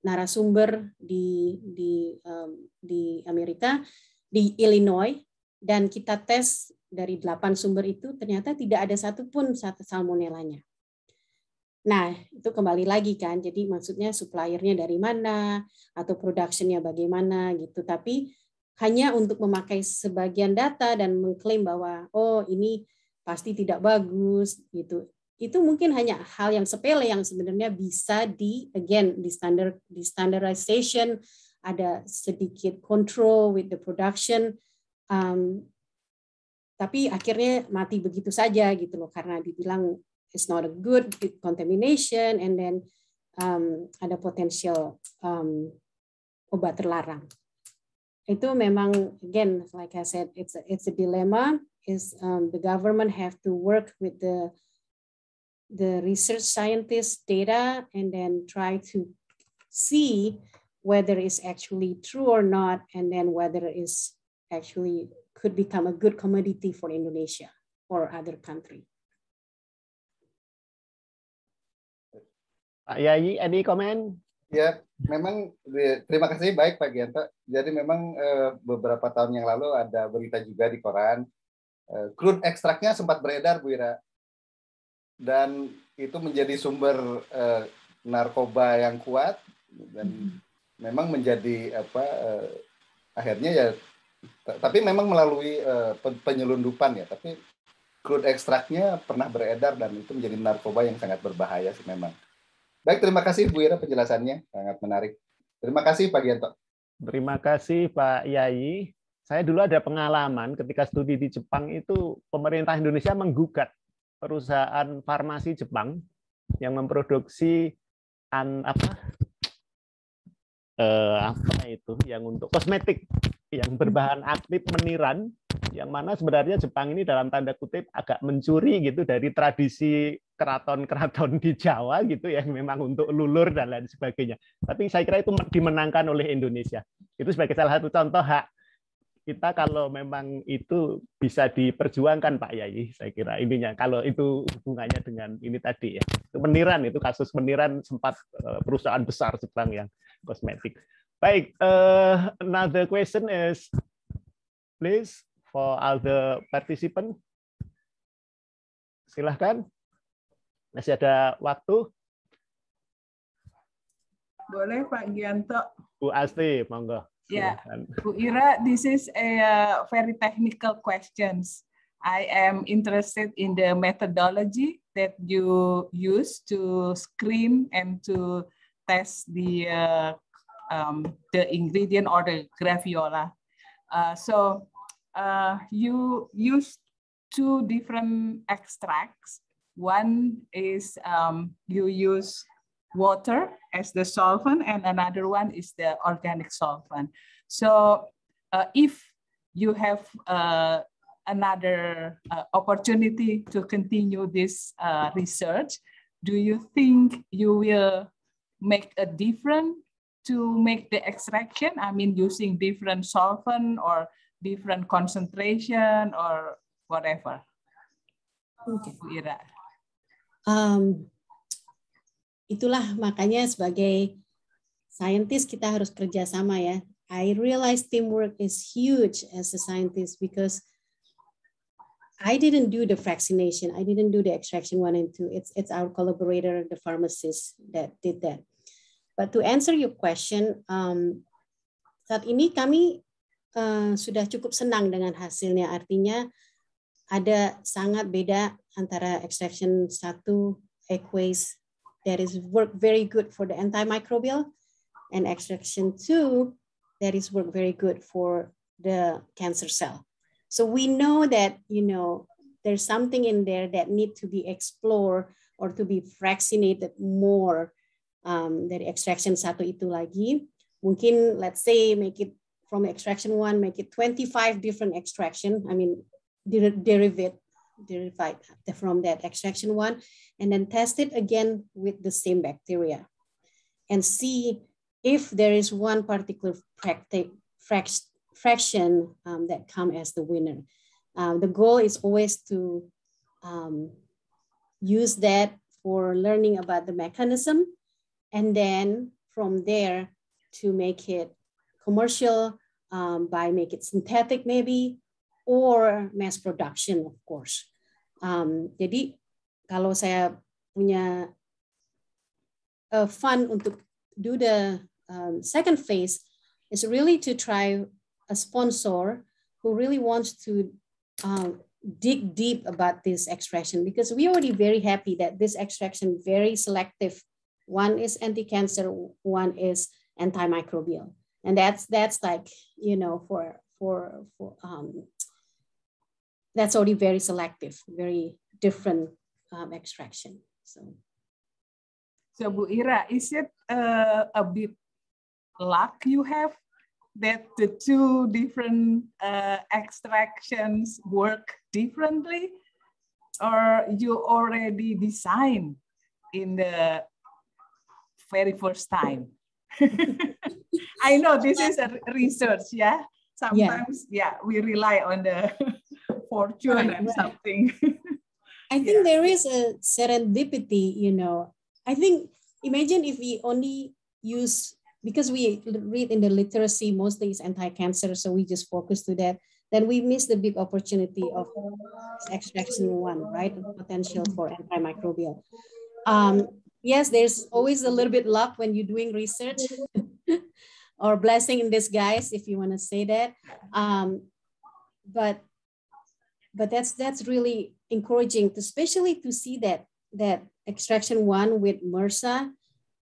narasumber di di um, di Amerika di Illinois dan kita tes dari delapan sumber itu ternyata tidak ada satupun salmonellanya. Nah, itu kembali lagi kan. Jadi maksudnya suppliernya dari mana atau productionnya bagaimana gitu. Tapi hanya untuk memakai sebagian data dan mengklaim bahwa oh ini pasti tidak bagus gitu. Itu mungkin hanya hal yang sepele yang sebenarnya bisa di again di standar di standardization ada sedikit control with the production um, tapi akhirnya mati begitu saja gitu loh karena dibilang it's not a good contamination and then um, ada potensial um, obat terlarang. itu memang again like I said it's a, it's a dilemma is um, the government have to work with the the research scientists data and then try to see whether it's actually true or not and then whether it's actually could become a good commodity for Indonesia or other country. yeah, any comment? Yeah, memang ya, terima kasih baik Pak Gianto. Jadi memang eh, beberapa tahun yang lalu ada berita juga di koran eh, crude ekstraknya sempat beredar Bu Ira. Dan itu menjadi sumber eh, narkoba yang kuat dan hmm. memang menjadi apa akhirnya ya tapi memang melalui penyelundupan ya tapi crude ekstraknya pernah beredar dan itu menjadi narkoba yang sangat berbahaya sih memang. Baik, terima kasih Bu Ira penjelasannya, sangat menarik. Terima kasih Pak Gianto. Terima kasih Pak Yai. Saya dulu ada pengalaman ketika studi di Jepang itu pemerintah Indonesia menggugat perusahaan farmasi Jepang yang memproduksi an apa eh, apa itu yang untuk kosmetik yang berbahan aktif meniran yang mana sebenarnya Jepang ini dalam tanda kutip agak mencuri gitu dari tradisi keraton-keraton di Jawa gitu ya, memang untuk lulur dan lain sebagainya. Tapi saya kira itu dimenangkan oleh Indonesia. Itu sebagai salah satu contoh hak kita kalau memang itu bisa diperjuangkan Pak Yai, saya kira ininya kalau itu hubungannya dengan ini tadi ya. Itu meniran itu kasus meniran sempat eh, perusahaan besar Jepang yang kosmetik. Baik, uh, another question is please for all the participant. Silahkan. Masih ada waktu? Boleh Pak Gianto. Bu Asti, monggo. Ya, Bu Ira, this is a uh, very technical questions. I am interested in the methodology that you use to screen and to test the uh, um, the ingredient or the graviola. Uh, so uh, you use two different extracts. One is um, you use water as the solvent and another one is the organic solvent. So uh, if you have uh, another uh, opportunity to continue this uh, research, do you think you will make a difference to make the extraction? I mean, using different solvent or different concentration or whatever. Okay. um, itulah makanya sebagai scientist kita harus kerjasama ya. I realize teamwork is huge as a scientist because I didn't do the vaccination. I didn't do the extraction one and two. It's it's our collaborator, the pharmacist, that did that. But to answer your question, um, saat ini kami uh, sudah cukup senang dengan hasilnya. Artinya ada sangat beda antara extraction satu aqueous that is work very good for the antimicrobial and extraction 2 that is work very good for the cancer cell. So we know that, you know, there's something in there that need to be explored or to be fractionated more um, dari extraction satu itu lagi. Mungkin let's say make it from extraction one, make it 25 different extraction, I mean, der derivative derived from that extraction one, and then test it again with the same bacteria and see if there is one particular fraction um, that come as the winner. Um, the goal is always to um, use that for learning about the mechanism and then from there to make it commercial um, by make it synthetic maybe or mass production of course. Um, jadi kalau saya punya a uh, fund untuk do the um, second phase is really to try a sponsor who really wants to um, dig deep about this extraction because we're already very happy that this extraction very selective. One is anti-cancer, one is antimicrobial. And that's that's like, you know, for for for um, that's already very selective, very different um, extraction. So. So Bu Ira, is it uh, a bit luck you have that the two different uh, extractions work differently, or you already design in the very first time? <laughs> I know this is a research, yeah. Sometimes, yeah, yeah we rely on the <laughs> fortune and something. <laughs> I think yeah. there is a serendipity, you know. I think imagine if we only use because we read in the literacy mostly is anti-cancer, so we just focus to that. Then we miss the big opportunity of extraction one, right? Potential for antimicrobial. Um, yes, there's always a little bit luck when you're doing research, <laughs> or blessing in disguise, if you want to say that. Um, but but that's that's really encouraging, to, especially to see that that extraction one with MRSA.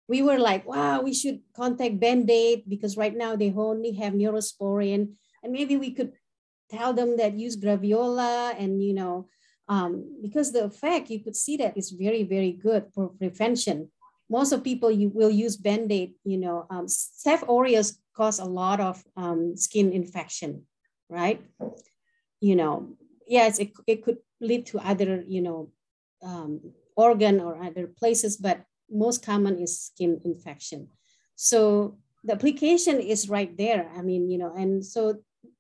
We were like, wow, we should contact Band-Aid because right now they only have neurosporin, and maybe we could tell them that use graviola and you know um, because the effect you could see that is very very good for prevention most of people you will use band-aid you know um, staph aureus cause a lot of um, skin infection right you know yes, it, it could lead to other, you know, um, organ or other places, but most common is skin infection. So the application is right there. I mean, you know, and so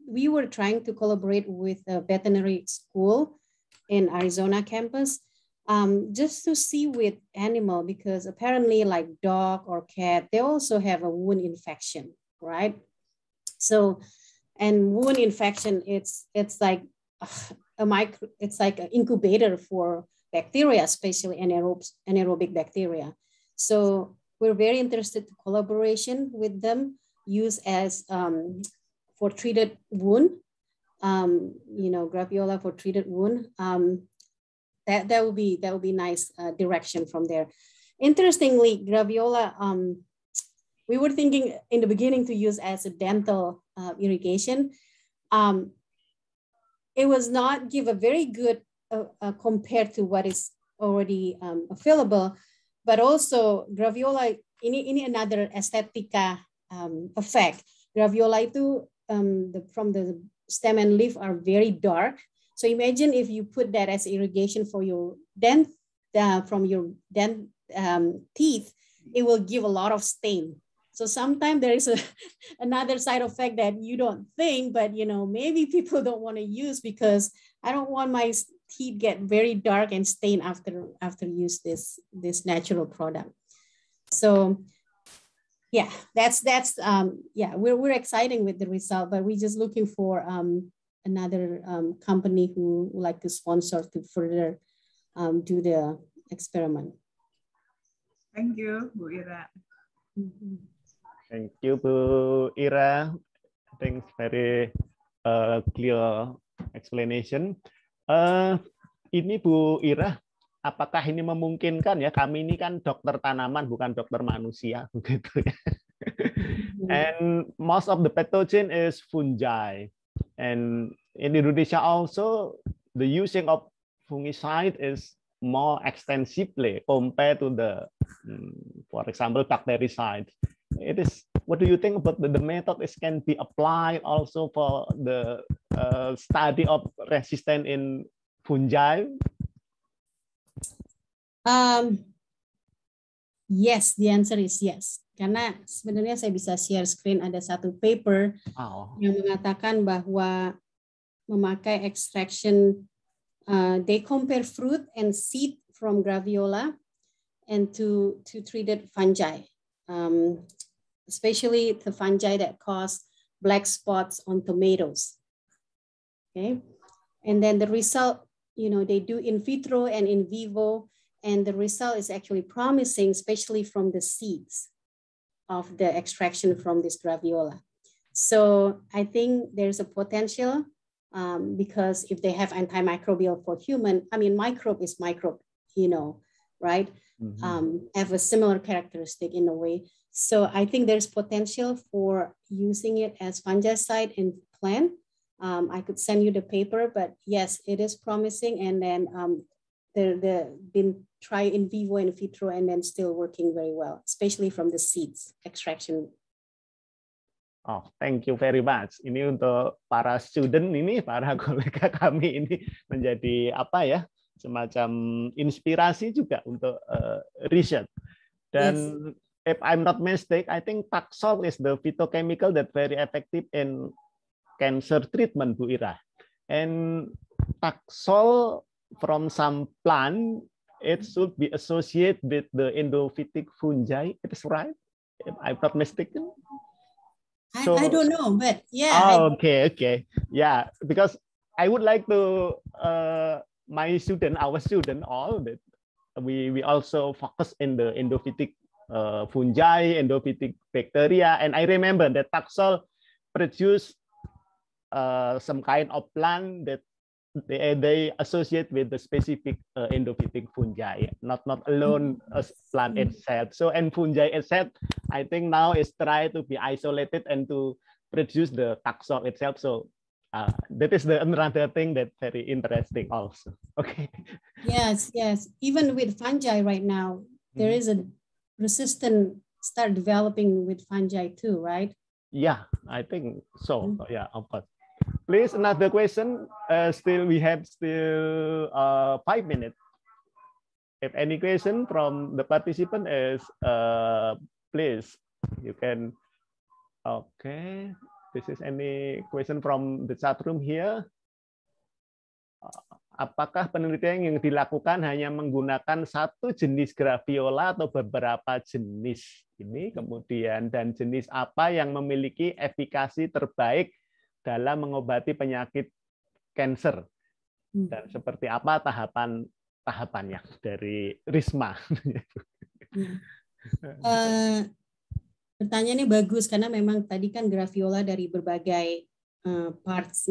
we were trying to collaborate with a veterinary school in Arizona campus um, just to see with animal because apparently like dog or cat, they also have a wound infection, right? So, and wound infection, it's, it's like <sighs> a micro, it's like an incubator for bacteria, especially anaerobes, anaerobic bacteria. So we're very interested in collaboration with them, use as um, for treated wound, um, you know, graviola for treated wound. Um, that, that would be that would be nice uh, direction from there. Interestingly, graviola, um, we were thinking in the beginning to use as a dental uh, irrigation. Um, it was not give a very good uh, uh, compared to what is already um, available, but also graviola any any another estetika um, effect. Graviola itu um, the, from the stem and leaf are very dark. So imagine if you put that as irrigation for your dent uh, from your dent um, teeth, it will give a lot of stain. So sometimes there is a, <laughs> another side effect that you don't think, but you know, maybe <laughs> people don't want to use because I don't want my teeth get very dark and stain after after use this this natural product. So yeah, that's that's um, yeah, we're we're exciting with the result, but we're just looking for um, another um, company who would like to sponsor to further um, do the experiment. Thank you, Buira. Mm -hmm. Thank you Bu Ira. Thanks very uh, clear explanation. Uh, ini Bu Ira, apakah ini memungkinkan ya kami ini kan dokter tanaman bukan dokter manusia <laughs> begitu ya. Hmm. And most of the pathogen is fungi. And in Indonesia also the using of fungicide is more extensively compared to the, hmm, for example, bactericides it is what do you think about the, the method is can be applied also for the uh, study of resistance in fungi um, yes the answer is yes karena sebenarnya saya bisa share screen ada satu paper oh. yang mengatakan bahwa memakai extraction uh, they compare fruit and seed from graviola and to to treated fungi um, especially the fungi that cause black spots on tomatoes. Okay, and then the result, you know, they do in vitro and in vivo, and the result is actually promising, especially from the seeds of the extraction from this graviola. So I think there's a potential um, because if they have antimicrobial for human, I mean, microbe is microbe, you know, right? mm-hmm. um, have a similar characteristic in a way. So I think there's potential for using it as fungicide in plant. Um, I could send you the paper, but yes, it is promising. And then um, they have been tried in vivo and vitro and then still working very well, especially from the seeds extraction Oh, thank you very much. Ini untuk para student ini, para <laughs> kolega kami ini menjadi apa ya semacam inspirasi juga untuk uh, riset. Dan yes. if I'm not mistake, I think Taxol is the phytochemical that very effective in cancer treatment, Bu Ira. And Taxol from some plant, it should be associated with the endophytic fungi. It is right, if I'm not mistaken. So, I, I don't know, but yeah. Oh, okay, okay. Yeah, because I would like to uh, my student, our student, all that We we also focus in the endophytic uh, fungi, endophytic bacteria, and I remember that Taxol produce uh, some kind of plant that they, they associate with the specific uh, endophytic fungi, not not alone mm-hmm. as plant mm-hmm. itself. So and fungi itself, I think now is try to be isolated and to produce the taxol itself. So Ah, that is the another thing that very interesting also <laughs> okay yes yes even with fungi right now there mm-hmm. is a resistant start developing with fungi too right yeah i think so mm-hmm. yeah of course please another question uh, still we have still uh, five minutes if any question from the participant is uh, please you can okay this is any question from the chat room here. Apakah penelitian yang dilakukan hanya menggunakan satu jenis graviola atau beberapa jenis ini kemudian dan jenis apa yang memiliki efikasi terbaik dalam mengobati penyakit kanker hmm. dan seperti apa tahapan tahapannya dari Risma. Hmm. <laughs> Eh, Pertanyaannya bagus karena memang tadi kan grafiola dari berbagai uh, eh, parts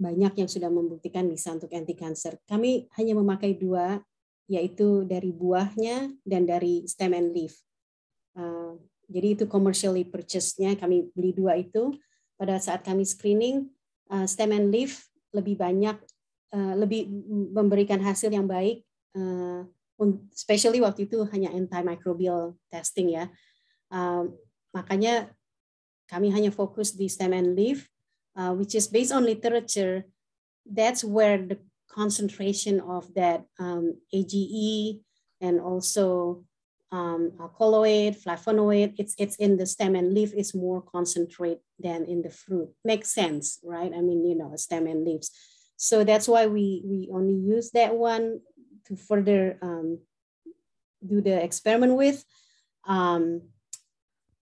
banyak yang sudah membuktikan bisa untuk anti cancer. Kami hanya memakai dua, yaitu dari buahnya dan dari stem and leaf. Eh, jadi itu commercially purchase-nya kami beli dua itu. Pada saat kami screening, eh, stem and leaf lebih banyak, lebih memberikan hasil yang baik. Uh, especially waktu itu hanya antimicrobial testing ya. Um, makanya kami hanya fokus di stem and leaf, uh, which is based on literature. That's where the concentration of that um, AGE and also um, alkaloid, uh, flavonoid, it's, it's in the stem and leaf is more concentrate than in the fruit. Makes sense, right? I mean, you know, stem and leaves. So that's why we, we only use that one to further um, do the experiment with. Um,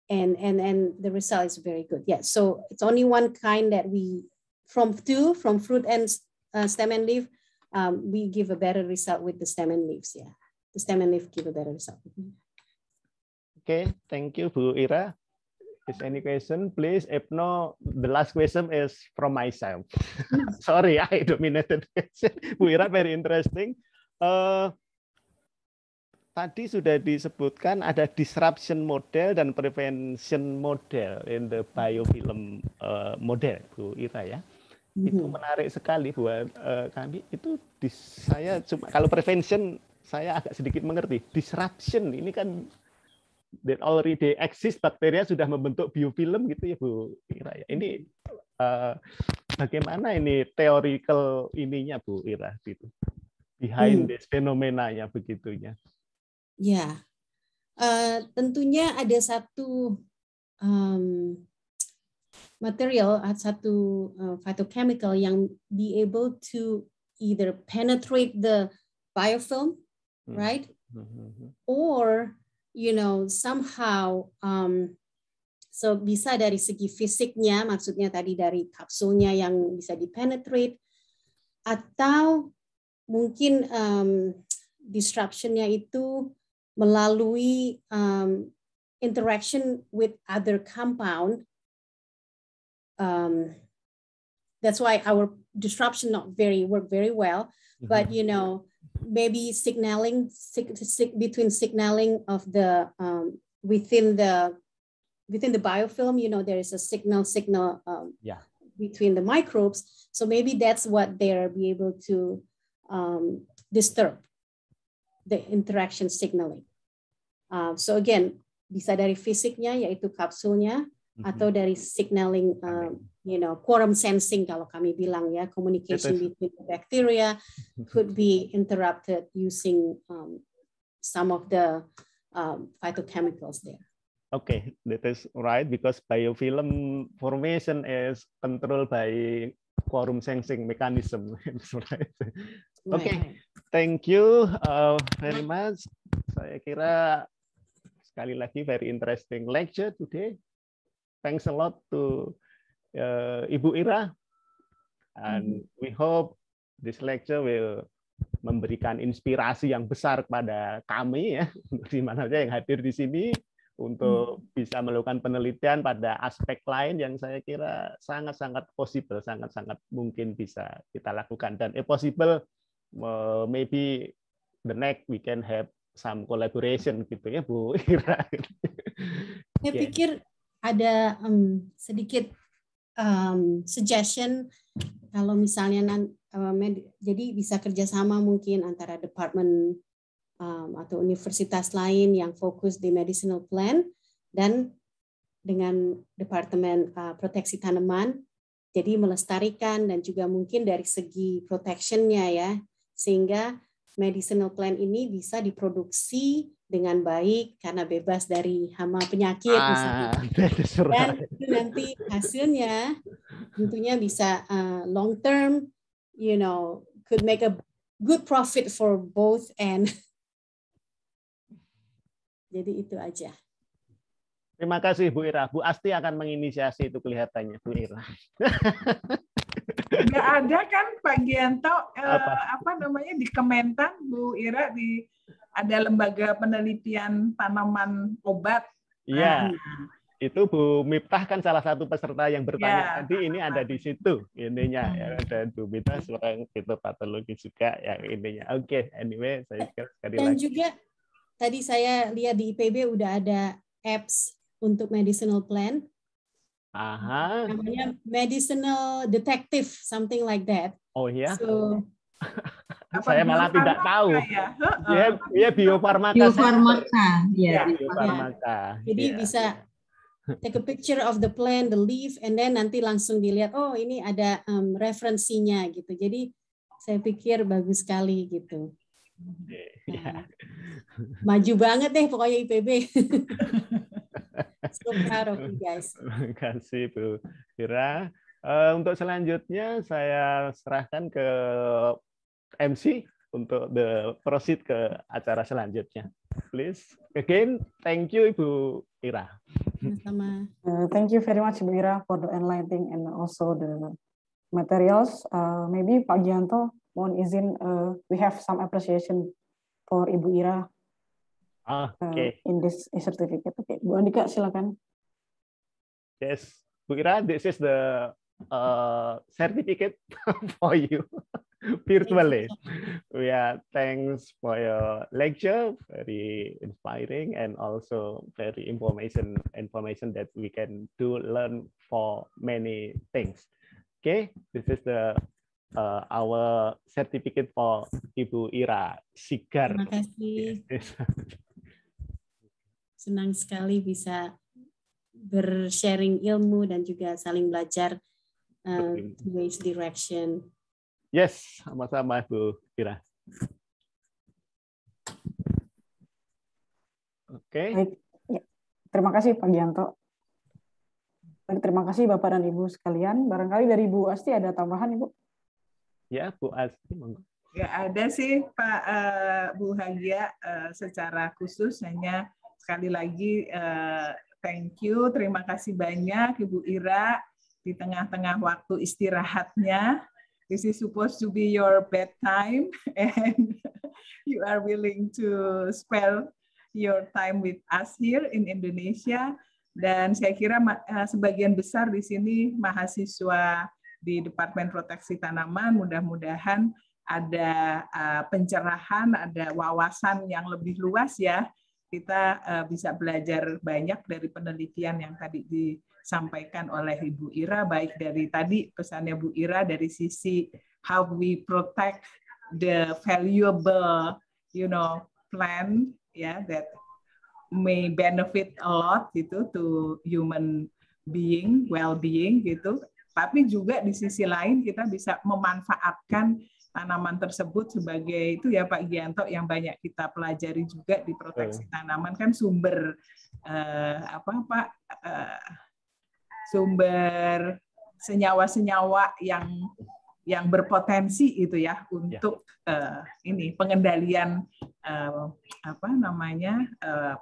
and and and the result is very good yeah so it's only one kind that we from two from fruit and uh, stem and leaf um, we give a better result with the stem and leaves yeah the stem and leaf give a better result okay thank you bu ira is any question please if no the last question is from myself <laughs> sorry i dominated question <laughs> bu ira very interesting uh tadi sudah disebutkan ada disruption model dan prevention model in the biofilm eh, model Bu Ira ya. Mhm. Itu menarik sekali buat eh, kami. Itu di, saya cuma kalau prevention saya agak sedikit mengerti. Disruption ini kan that already exist bakteria sudah membentuk biofilm gitu ya Bu Ira ya. Ini uh, bagaimana ini theoretical ininya Bu Ira gitu. Behind hmm. this fenomenanya begitunya. Ya, uh, tentunya ada satu um, material, satu uh, phytochemical yang be able to either penetrate the biofilm, hmm. right, mm-hmm. or you know somehow. Um, So bisa dari segi fisiknya, maksudnya tadi dari kapsulnya yang bisa dipenetrate, atau mungkin um, disruptionnya itu melalui um, interaction with other compound. Um, that's why our disruption not very work very well, mm-hmm. but you know maybe signaling sig- sig- between signaling of the um, within the within the biofilm, you know there is a signal signal um, yeah. between the microbes. So maybe that's what they're be able to um, disturb the interaction signaling. Uh, so again, bisa dari fisiknya yaitu kapsulnya mm-hmm. atau dari signaling, uh, you know, quorum sensing kalau kami bilang ya, communication between the bacteria mhm. could be interrupted using um, some of the um, phytochemicals there. Okay, that is right because biofilm formation is controlled by quorum sensing mechanism. <laughs> right. Okay, thank you uh, very much. Saya kira sekali lagi very interesting lecture today. Thanks a lot to uh, Ibu Ira, and hmm. we hope this lecture will memberikan inspirasi yang besar kepada kami ya <laughs> untuk di mana saja yang hadir di sini untuk hmm. bisa melakukan penelitian pada aspek lain yang saya kira sangat-sangat possible, sangat-sangat mungkin bisa kita lakukan dan if eh, possible eh, maybe the next we can have some collaboration gitu ya Bu Ira. <laughs> Saya pikir ada um, sedikit um, suggestion kalau misalnya nan, um, jadi bisa kerjasama mungkin antara departemen um, atau universitas lain yang fokus di medicinal plan dan dengan departemen uh, proteksi tanaman jadi melestarikan dan juga mungkin dari segi protectionnya ya sehingga medicinal plant ini bisa diproduksi dengan baik karena bebas dari hama penyakit ah, Dan nanti hasilnya tentunya bisa uh, long term, you know, could make a good profit for both and <laughs> jadi itu aja. Terima kasih Bu Ira. Bu Asti akan menginisiasi itu kelihatannya Bu Ira. <laughs> Nggak ada kan Pak Gianto eh, apa? namanya di Kementan Bu Ira di ada lembaga penelitian tanaman obat. Iya. Nah, itu Bu Miftah kan salah satu peserta yang bertanya ya. tadi ini ada di situ ininya ya kan. hmm. dan Bu Miftah seorang gitu, patologi juga yang ininya oke okay, anyway saya sekali dan lagi. juga tadi saya lihat di IPB udah ada apps untuk medicinal plant Aha. Namanya medicinal detective, something like that. Oh iya. So, <laughs> saya malah tidak tahu. Ya, dia, dia biofarmaka. Biofarmaka, ya. Biofarmaka. Jadi ya. bisa iya. take a picture of the plant, the leaf, and then nanti langsung dilihat, oh ini ada um, referensinya gitu. Jadi saya pikir bagus sekali gitu. Nah, Maju banget deh pokoknya IPB. <laughs> of you <laughs> guys. Terima kasih Bu Ira. Uh, eh, untuk selanjutnya saya serahkan ke MC untuk the proceed ke acara selanjutnya. Please. Again, thank you Ibu Ira. Sama. Uh, thank you very much Ibu Ira for the enlightening and also the materials. Uh, maybe Pak Gianto mohon izin uh, we have some appreciation for Ibu Ira Oke. Okay. Uh, eh, in this certificate. Eh, Oke, okay. Bu Andika silakan. Yes, Bu Ira, this is the uh, certificate <laughs> for you virtually. Yeah, thanks for your lecture. Very inspiring and also very information information that we can do learn for many things. Okay, this is the uh, our certificate for Ibu Ira Sigar. Terima kasih. <laughs> senang sekali bisa bersharing ilmu dan juga saling belajar uh, ways direction. Yes, sama-sama Bu Kira. Oke. Okay. Ya, terima kasih Pak Gianto. terima kasih Bapak dan Ibu sekalian. Barangkali dari Bu Asti ada tambahan Ibu? Ya, Bu Asti monggo. Ya ada sih Pak uh, Bu Hagia uh, secara khusus hanya sekali lagi uh, thank you, terima kasih banyak Ibu Ira di tengah-tengah waktu istirahatnya. This is supposed to be your bedtime <laughs> and you are willing to spend your time with us here in Indonesia. Dan saya kira eh, sebagian besar di sini mahasiswa di Departemen Proteksi Tanaman mudah-mudahan ada eh, pencerahan, ada wawasan yang lebih luas ya kita uh, bisa belajar banyak dari penelitian yang tadi disampaikan oleh Ibu Ira, baik dari tadi pesannya Bu Ira dari sisi how we protect the valuable, you know, plan ya, yeah, that may benefit a lot gitu to human being, well-being gitu. Tapi juga di sisi lain kita bisa memanfaatkan tanaman tersebut sebagai itu ya Pak Gianto yang banyak kita pelajari juga di proteksi tanaman kan sumber eh, apa Pak eh, sumber senyawa-senyawa yang yang berpotensi itu ya untuk ya. Uh, ini pengendalian uh, apa namanya uh,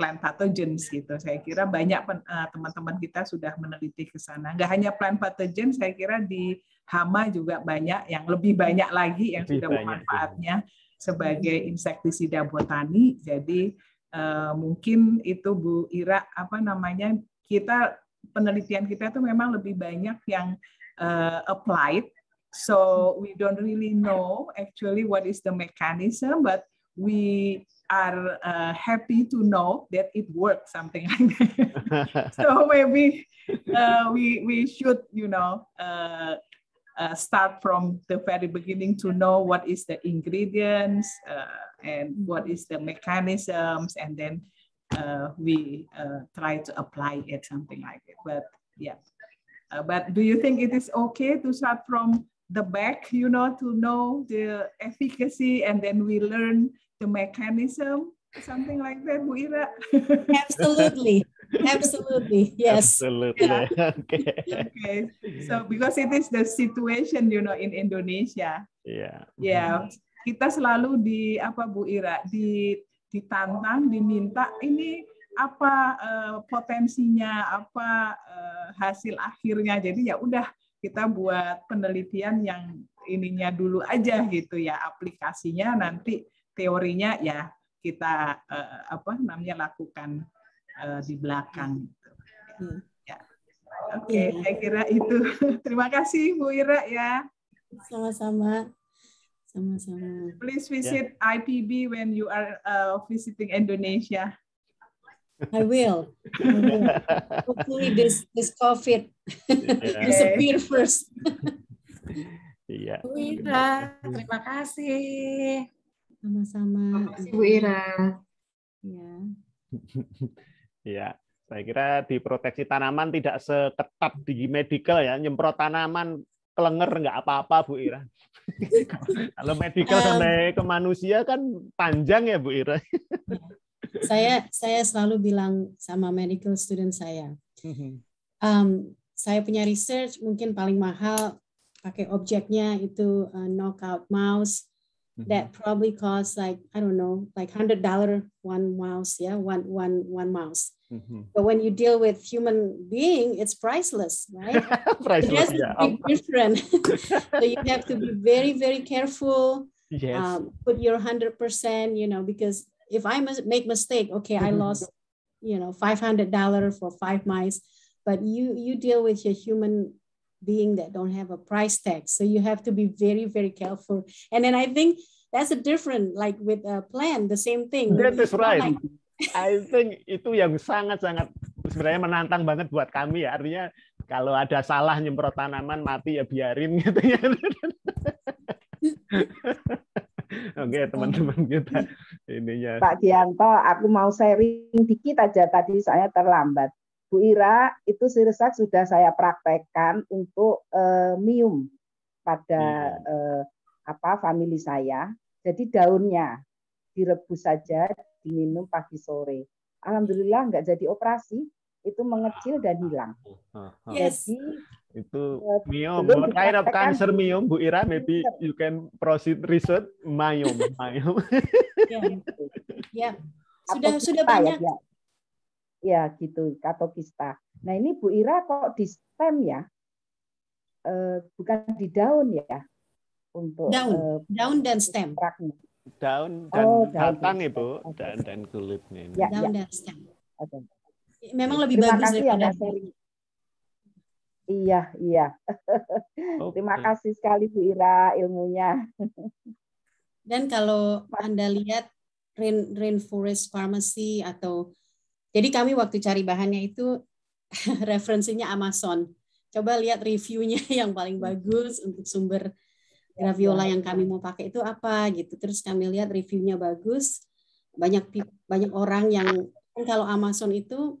plant pathogens gitu. Saya kira banyak eh, teman-teman kita sudah meneliti ke sana. Nggak hanya plant pathogens, saya kira di hama juga banyak yang lebih banyak lagi yang lebih sudah bermanfaatnya iya. sebagai insektisida botani. Jadi uh, mungkin itu Bu Ira apa namanya kita penelitian kita itu memang lebih banyak yang uh, applied. So we don't really know actually what is the mechanism, but we are uh, happy to know that it works, something <laughs> like that. <laughs> so maybe uh, we, we should, you know, uh, uh, start from the very beginning to know what is the ingredients uh, and what is the mechanisms, and then uh, we try to apply it, something like it. But yeah. but do you think it is okay to start from the back, you know, to know the efficacy, and then we learn the mechanism something like that Bu Ira <laughs> absolutely absolutely yes absolutely yeah. <laughs> okay okay so because it is the situation you know in Indonesia yeah yeah mm-hmm. kita selalu di apa Bu Ira di ditantang diminta ini apa uh, potensinya apa uh, hasil akhirnya jadi ya udah kita buat penelitian yang ininya dulu aja gitu ya aplikasinya nanti teorinya ya kita uh, apa namanya lakukan uh, di belakang gitu. Hmm. Ya. Oke, okay, iya. saya kira itu. <laughs> Terima kasih Bu Ira ya. Sama-sama. Sama-sama. Please ya. visit yeah. IPB when you are uh, visiting Indonesia. I will. I <laughs> will. Hopefully this this COVID disappear first. <laughs> Iya. Ira, terima kasih. Sama-sama. Bu Ira. Ya. <laughs> ya. Saya kira di proteksi tanaman tidak seketat di medical ya, nyemprot tanaman kelenger nggak apa-apa Bu Ira. <laughs> Kalau medical sampai ke manusia kan panjang ya Bu Ira. Iya. saya saya selalu bilang sama medical student saya, um, saya punya research mungkin paling mahal pakai objeknya itu uh, knockout mouse that mm-hmm. probably costs like I don't know, like hundred dollar one mouse, yeah, one one one mouse. Mm-hmm. But when you deal with human being, it's priceless, right? <laughs> priceless, yeah. different. <laughs> so you have to be <laughs> very very careful. Yes. Um, put your hundred percent, you know, because if I make mistake, okay, I mm-hmm. lost, you know, five hundred dollar for five mice. But you you deal with your human being that don't have a price tag. So you have to be very, very careful. And then I think that's a different, like with a plan, the same thing. That is right. Like... <laughs> I think itu yang sangat-sangat sebenarnya menantang banget buat kami ya. Artinya kalau ada salah nyemprot tanaman mati ya biarin gitu ya. <laughs> Oke okay, teman-teman kita ininya. Pak Dianto, aku mau sharing dikit aja tadi saya terlambat. Bu Ira, itu sirsak sudah saya praktekkan untuk uh, mium pada hmm. Eh, apa family saya. Jadi daunnya direbus saja, diminum pagi sore. Alhamdulillah nggak jadi operasi, itu mengecil dan hilang. Yes. Jadi itu eh, mium. miom. What kind of cancer miom, Bu Ira? Maybe iya. you can proceed research mium. Mium. ya, yeah. sudah sudah ya, banyak. Ya, ya gitu katokista. Nah ini Bu Ira kok di stem ya, e, bukan di daun ya untuk daun, e, eh, daun dan stem. Praknya. Daun oh, dan oh, batang ibu, ya, daun dan kulitnya. Ini. Ya, daun ya. dan stem. Oke. Memang lebih Terima bagus daripada. Ya, Iya, iya. Okay. Terima kasih sekali Bu Ira ilmunya. Dan kalau Anda lihat rain, rainforest pharmacy atau jadi kami waktu cari bahannya itu <laughs> referensinya Amazon. Coba lihat reviewnya <laughs> yang paling hmm. bagus untuk sumber graviola yang kami mau pakai itu apa gitu. Terus kami lihat reviewnya bagus, banyak banyak orang yang kan kalau Amazon itu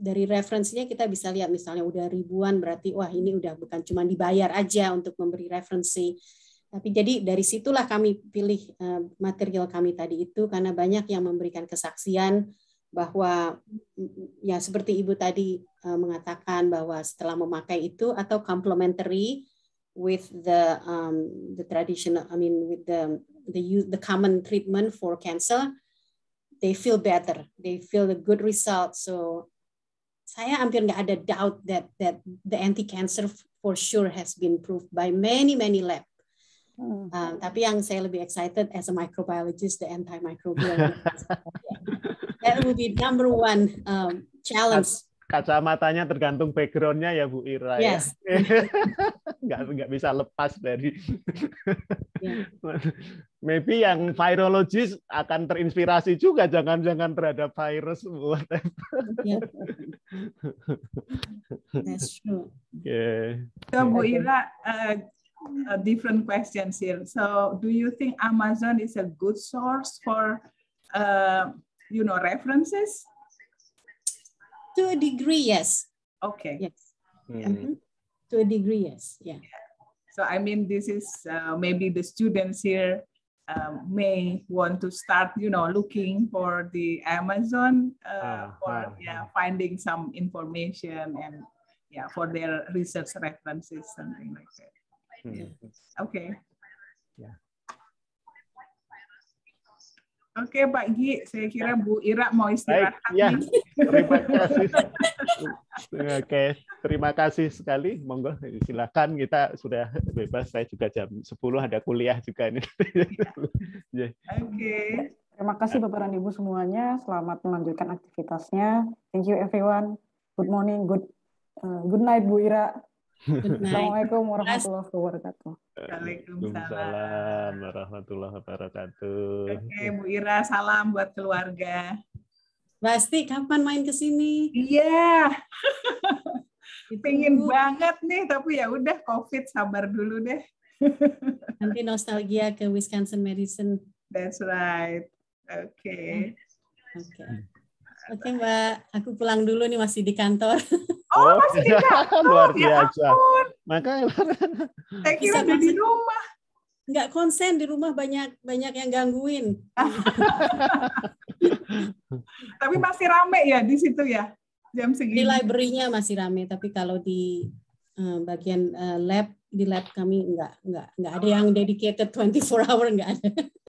dari referensinya kita bisa lihat misalnya udah ribuan berarti wah ini udah bukan cuma dibayar aja untuk memberi referensi. Tapi jadi dari situlah kami pilih eh, material kami tadi itu karena banyak yang memberikan kesaksian bahwa mm, ya seperti ibu tadi eh, mengatakan bahwa setelah memakai itu atau complementary with the um, the traditional I mean with the the the common treatment for cancer they feel better they feel the good result so saya hampir nggak ada doubt that that the anti cancer for sure has been proved by many many lab Uh, tapi yang saya lebih excited as a microbiologist, the antimicrobial. <laughs> That will be number one um, challenge. Kacamatanya tergantung backgroundnya ya Bu Ira. Ya. Yes. Ya? <laughs> nggak nggak bisa lepas dari. yeah. <laughs> Maybe yang virologis akan terinspirasi juga jangan-jangan terhadap virus yeah. That's true. Okay. So Bu Ira, uh, uh, different questions here. So do you think Amazon is a good source for, uh, you know, references? To a degree, yes. Okay. Yes. Mm -hmm. To a degree, yes. Yeah. So I mean, this is uh, maybe the students here um, may want to start, you know, looking for the Amazon uh, ah, for uh, yeah, ah. finding some information and yeah, for their research references, something like that. -hmm. Okay. Yeah. Oke okay, Pak Gi, saya kira Bu Ira mau istirahat. ya. Terima kasih. Oke, terima kasih sekali. Monggo silakan kita sudah bebas. Saya juga jam 10 ada kuliah juga ini. <laughs> Ya. Oke. Okay. Terima kasih Bapak dan Ibu semuanya. Selamat melanjutkan aktivitasnya. Thank you everyone. Good morning, good uh, good night Bu Ira. Assalamualaikum warahmatullahi wabarakatuh. Waalaikumsalam warahmatullahi wabarakatuh. Oke, Bu Ira, salam buat keluarga. Pasti kapan main ke sini? Iya. Yeah. Pengen banget nih, tapi ya udah COVID sabar dulu deh. Nanti nostalgia ke Wisconsin Madison. That's right. Oke. Okay. Oke. Okay. Oke okay, Mbak, aku pulang dulu nih masih di kantor. <laughs> Oh, masih di <laughs> kantor. Luar ya biasa. Ya Makanya. Saya kira udah di rumah. Enggak konsen di rumah banyak banyak yang gangguin. <laughs> tapi masih rame ya di situ ya jam segini. Di library-nya masih rame, tapi kalau di uh, bagian uh, lab di lab kami enggak enggak enggak ada yang dedicated 24 hour enggak ada.